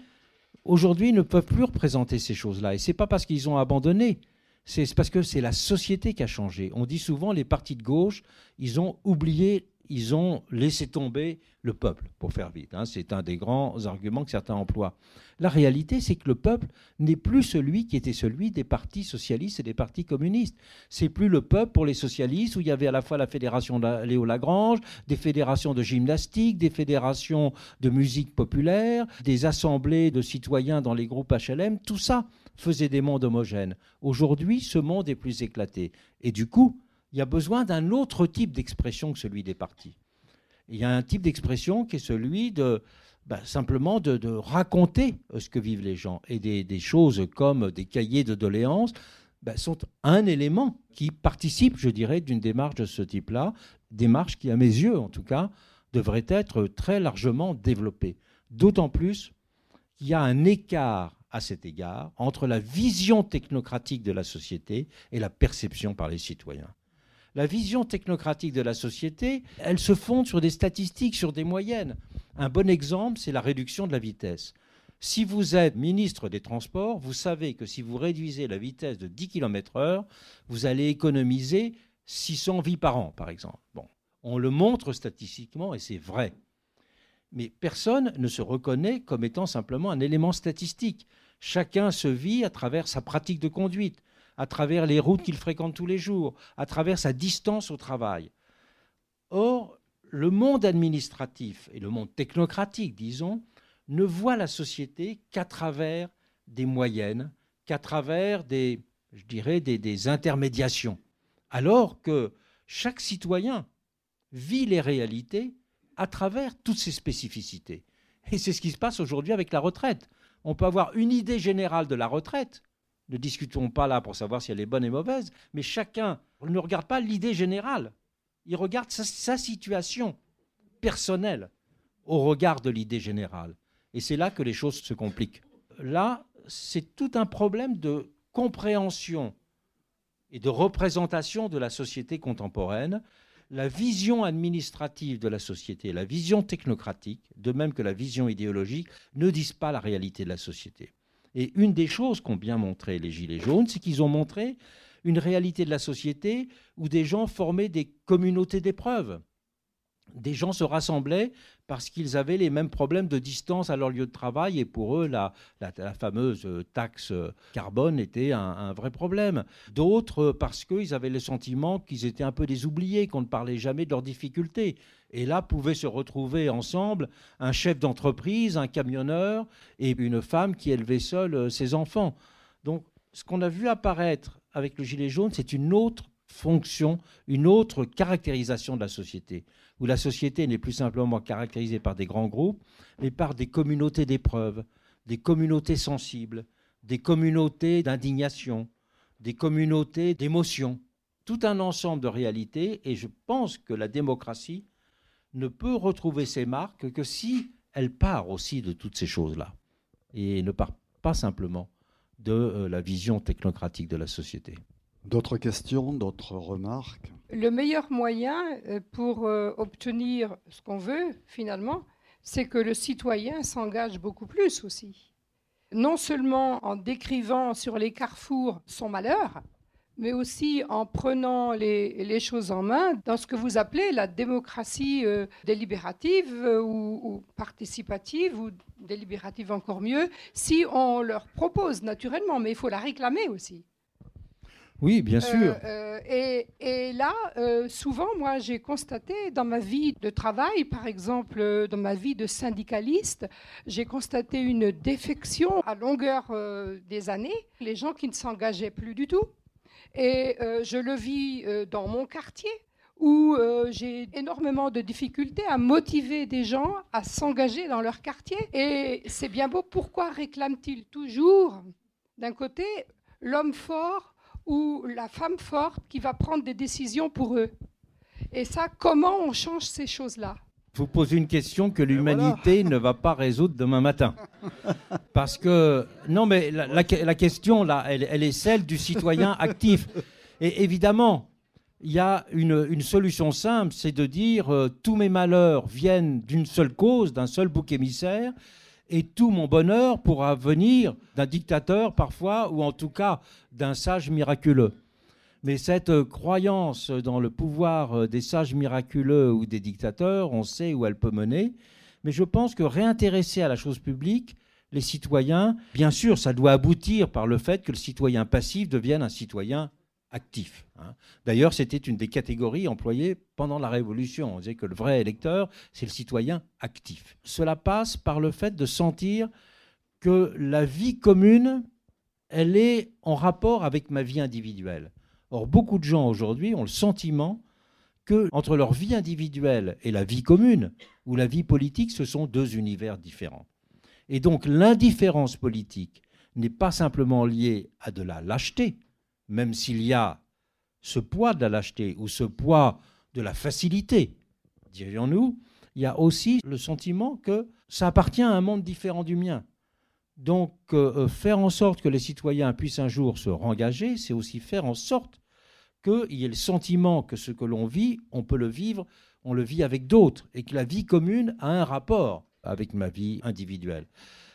aujourd'hui, ne peuvent plus représenter ces choses-là. Et ce n'est pas parce qu'ils ont abandonné c'est parce que c'est la société qui a changé. On dit souvent les partis de gauche, ils ont oublié, ils ont laissé tomber le peuple, pour faire vite. Hein. C'est un des grands arguments que certains emploient. La réalité, c'est que le peuple n'est plus celui qui était celui des partis socialistes et des partis communistes. C'est plus le peuple pour les socialistes où il y avait à la fois la fédération de Léo Lagrange, des fédérations de gymnastique, des fédérations de musique populaire, des assemblées de citoyens dans les groupes HLM. Tout ça, faisait des mondes homogènes. Aujourd'hui, ce monde est plus éclaté. Et du coup, il y a besoin d'un autre type d'expression que celui des partis. Il y a un type d'expression qui est celui de bah, simplement de, raconter euh, ce que vivent les gens. Et des, choses comme des cahiers de doléances bah, sont un élément qui participe, je dirais, d'une démarche de ce type-là, démarche qui, à mes yeux en tout cas, devrait être très largement développée. D'autant plus qu'il y a un écart à cet égard entre la vision technocratique de la société et la perception par les citoyens. La vision technocratique de la société, elle se fonde sur des statistiques, sur des moyennes. Un bon exemple, c'est la réduction de la vitesse. Si vous êtes ministre des Transports, vous savez que si vous réduisez la vitesse de 10 km/h, vous allez économiser 600 vies par an, par exemple. Bon, on le montre statistiquement et c'est vrai. Mais personne ne se reconnaît comme étant simplement un élément statistique. Chacun se vit à travers sa pratique de conduite, à travers les routes qu'il fréquente tous les jours, à travers sa distance au travail. Or, le monde administratif et le monde technocratique, disons, ne voit la société qu'à travers des moyennes, qu'à travers des, je dirais, des intermédiations. Alors que chaque citoyen vit les réalités à travers toutes ces spécificités. Et c'est ce qui se passe aujourd'hui avec la retraite. On peut avoir une idée générale de la retraite. Ne discutons pas là pour savoir si elle est bonne et mauvaise, mais chacun ne regarde pas l'idée générale. Il regarde sa, sa situation personnelle au regard de l'idée générale. Et c'est là que les choses se compliquent. Là, c'est tout un problème de compréhension et de représentation de la société contemporaine la vision administrative de la société, la vision technocratique, de même que la vision idéologique, ne disent pas la réalité de la société. Et une des choses qu'ont bien montré les Gilets jaunes, c'est qu'ils ont montré une réalité de la société où des gens formaient des communautés d'épreuves des gens se rassemblaient parce qu'ils avaient les mêmes problèmes de distance à leur lieu de travail et pour eux, la, fameuse euh, taxe euh, carbone était un, un vrai problème. D'autres euh, parce qu'ils avaient le sentiment qu'ils étaient un peu des oubliés, qu'on ne parlait jamais de leurs difficultés. Et là, pouvaient se retrouver ensemble un chef d'entreprise, un camionneur et une femme qui élevait seule ses enfants. Donc, ce qu'on a vu apparaître avec le Gilet jaune, c'est une autre fonction, une autre caractérisation de la société où la société n'est plus simplement caractérisée par des grands groupes, mais par des communautés d'épreuves, des communautés sensibles, des communautés d'indignation, des communautés d'émotion, tout un ensemble de réalités, et je pense que la démocratie ne peut retrouver ses marques que si elle part aussi de toutes ces choses-là, et ne part pas simplement de euh, la vision technocratique de la société. D'autres questions, d'autres remarques le meilleur moyen euh, pour euh, obtenir ce qu'on veut, finalement, c'est que le citoyen s'engage beaucoup plus aussi. Non seulement en décrivant sur les carrefours son malheur, mais aussi en prenant les, choses en main dans ce que vous appelez la démocratie euh, délibérative ou, participative, ou délibérative encore mieux, si on leur propose naturellement, mais il faut la réclamer aussi. Oui, bien euh, sûr. Euh, et, là, euh, souvent, moi, j'ai constaté dans ma vie de travail, par exemple, dans ma vie de syndicaliste, j'ai constaté une défection à longueur des années, les gens qui ne s'engageaient plus du tout. Et je le vis dans mon quartier où j'ai énormément de difficultés à motiver des gens à s'engager dans leur quartier. Et c'est bien beau, pourquoi réclament-ils toujours, d'un côté, l'homme fort ou la femme forte qui va prendre des décisions pour eux. Et ça, comment on change ces choses-là Vous posez une question que ben l'humanité ne va pas résoudre demain matin. (laughs) Parce que, non, mais la, question, là, elle, est celle du citoyen (laughs) actif. Et évidemment, il y a une, solution simple, c'est de dire euh, tous mes malheurs viennent d'une seule cause, d'un seul bouc émissaire, et tout mon bonheur pourra venir d'un dictateur parfois, ou en tout cas d'un sage miraculeux. Mais cette croyance dans le pouvoir euh, des sages miraculeux ou des dictateurs, on sait où elle peut mener. Mais je pense que réintéresser à la chose publique les citoyens, bien sûr, ça doit aboutir par le fait que le citoyen passif devienne un citoyen actif. Hein. D'ailleurs, c'était une des catégories employées pendant la Révolution. On disait que le vrai électeur, c'est le citoyen actif. Cela passe par le fait de sentir que la vie commune, elle est en rapport avec ma vie individuelle. Or, beaucoup de gens aujourd'hui ont le sentiment que entre leur vie individuelle et la vie commune, ou la vie politique, ce sont deux univers différents. Et donc, l'indifférence politique n'est pas simplement liée à de la lâcheté, même s'il y a ce poids de la lâcheté ou ce poids de la facilité, dirions-nous, il y a aussi le sentiment que ça appartient à un monde différent du mien. Donc euh, euh, faire en sorte que les citoyens puissent un jour se rengager, c'est aussi faire en sorte qu'il y ait le sentiment que ce que l'on vit, on peut le vivre, on le vit avec d'autres, et que la vie commune a un rapport avec ma vie individuelle.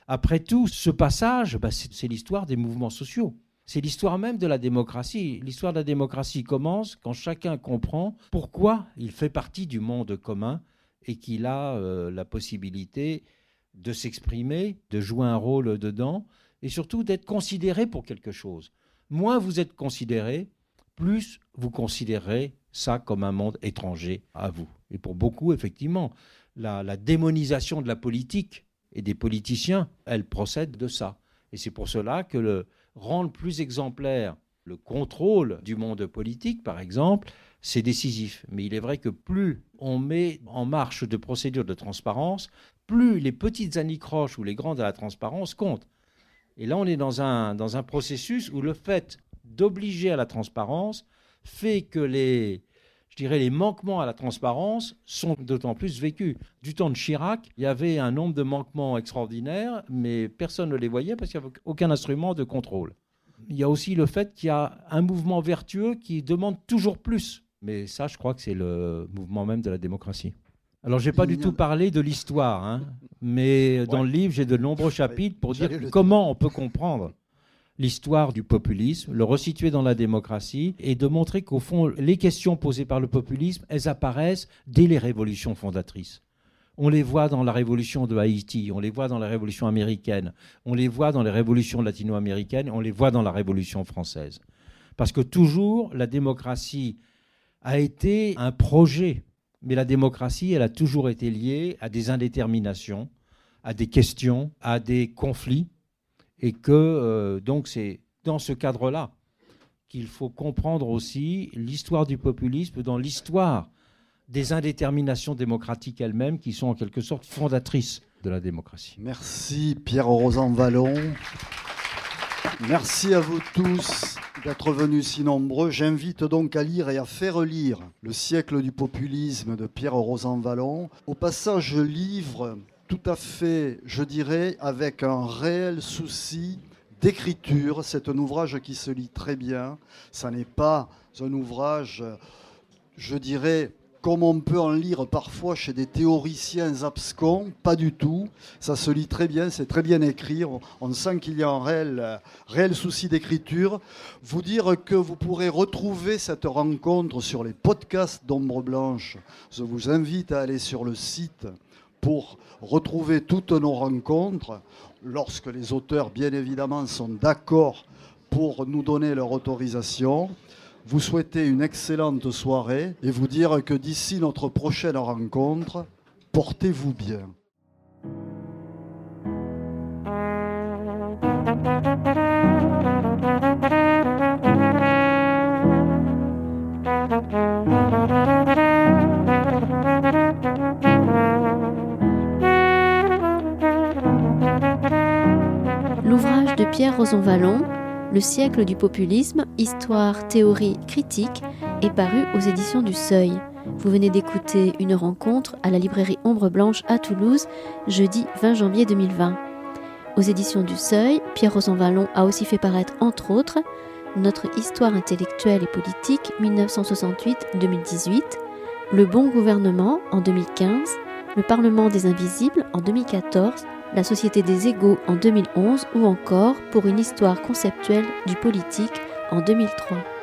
Après tout, ce passage, bah, c'est l'histoire des mouvements sociaux. C'est l'histoire même de la démocratie. L'histoire de la démocratie commence quand chacun comprend pourquoi il fait partie du monde commun et qu'il a euh, la possibilité de s'exprimer, de jouer un rôle dedans et surtout d'être considéré pour quelque chose. Moins vous êtes considéré, plus vous considérez ça comme un monde étranger à vous. Et pour beaucoup, effectivement, la démonisation de la politique et des politiciens, elle procède de ça. Et c'est pour cela que le, rendre plus exemplaire le contrôle du monde politique, par exemple, c'est décisif. Mais il est vrai que plus on met en marche de procédures de transparence, plus les petites anicroches ou les grandes à la transparence comptent. Et là, on est dans un, dans un processus où le fait d'obliger à la transparence fait que les, je dirais, les manquements à la transparence sont d'autant plus vécus. Du temps de Chirac, il y avait un nombre de manquements extraordinaires, mais personne ne les voyait parce qu'il n'y avait aucun instrument de contrôle. Il y a aussi le fait qu'il y a un mouvement vertueux qui demande toujours plus. Mais ça, je crois que c'est le mouvement même de la démocratie. Alors, je n'ai pas du tout parlé de l'histoire, hein, mais dans le livre, j'ai de nombreux chapitres pour dire comment on peut comprendre l'histoire du populisme, le resituer dans la démocratie et de montrer qu'au fond, les questions posées par le populisme, elles apparaissent dès les révolutions fondatrices. On les voit dans la révolution de Haïti, on les voit dans la révolution américaine, on les voit dans les révolutions latino-américaines, on les voit dans la révolution française. Parce que toujours, la démocratie a été un projet, mais la démocratie, elle a toujours été liée à des indéterminations, à des questions, à des conflits et que euh, donc c'est dans ce cadre-là qu'il faut comprendre aussi l'histoire du populisme dans l'histoire des indéterminations démocratiques elles-mêmes qui sont en quelque sorte fondatrices de la démocratie. Merci Pierre Rosan Vallon. Merci à vous tous d'être venus si nombreux. J'invite donc à lire et à faire lire Le siècle du populisme de Pierre Vallon. Au passage, je livre tout à fait, je dirais, avec un réel souci d'écriture. C'est un ouvrage qui se lit très bien. Ça n'est pas un ouvrage, je dirais, comme on peut en lire parfois chez des théoriciens abscons, pas du tout. Ça se lit très bien, c'est très bien écrit. On sent qu'il y a un réel, réel souci d'écriture. Vous dire que vous pourrez retrouver cette rencontre sur les podcasts d'Ombre Blanche. Je vous invite à aller sur le site pour retrouver toutes nos rencontres, lorsque les auteurs, bien évidemment, sont d'accord pour nous donner leur autorisation, vous souhaitez une excellente soirée et vous dire que d'ici notre prochaine rencontre, portez-vous bien. Pierre Rosanvallon, Le siècle du populisme, histoire, théorie, critique, est paru aux éditions du Seuil. Vous venez d'écouter une rencontre à la librairie Ombre Blanche à Toulouse, jeudi 20 janvier 2020. Aux éditions du Seuil, Pierre Rosanvallon a aussi fait paraître, entre autres, Notre histoire intellectuelle et politique 1968-2018, Le bon gouvernement en 2015, Le Parlement des invisibles en 2014, la société des égaux en 2011 ou encore Pour une histoire conceptuelle du politique en 2003.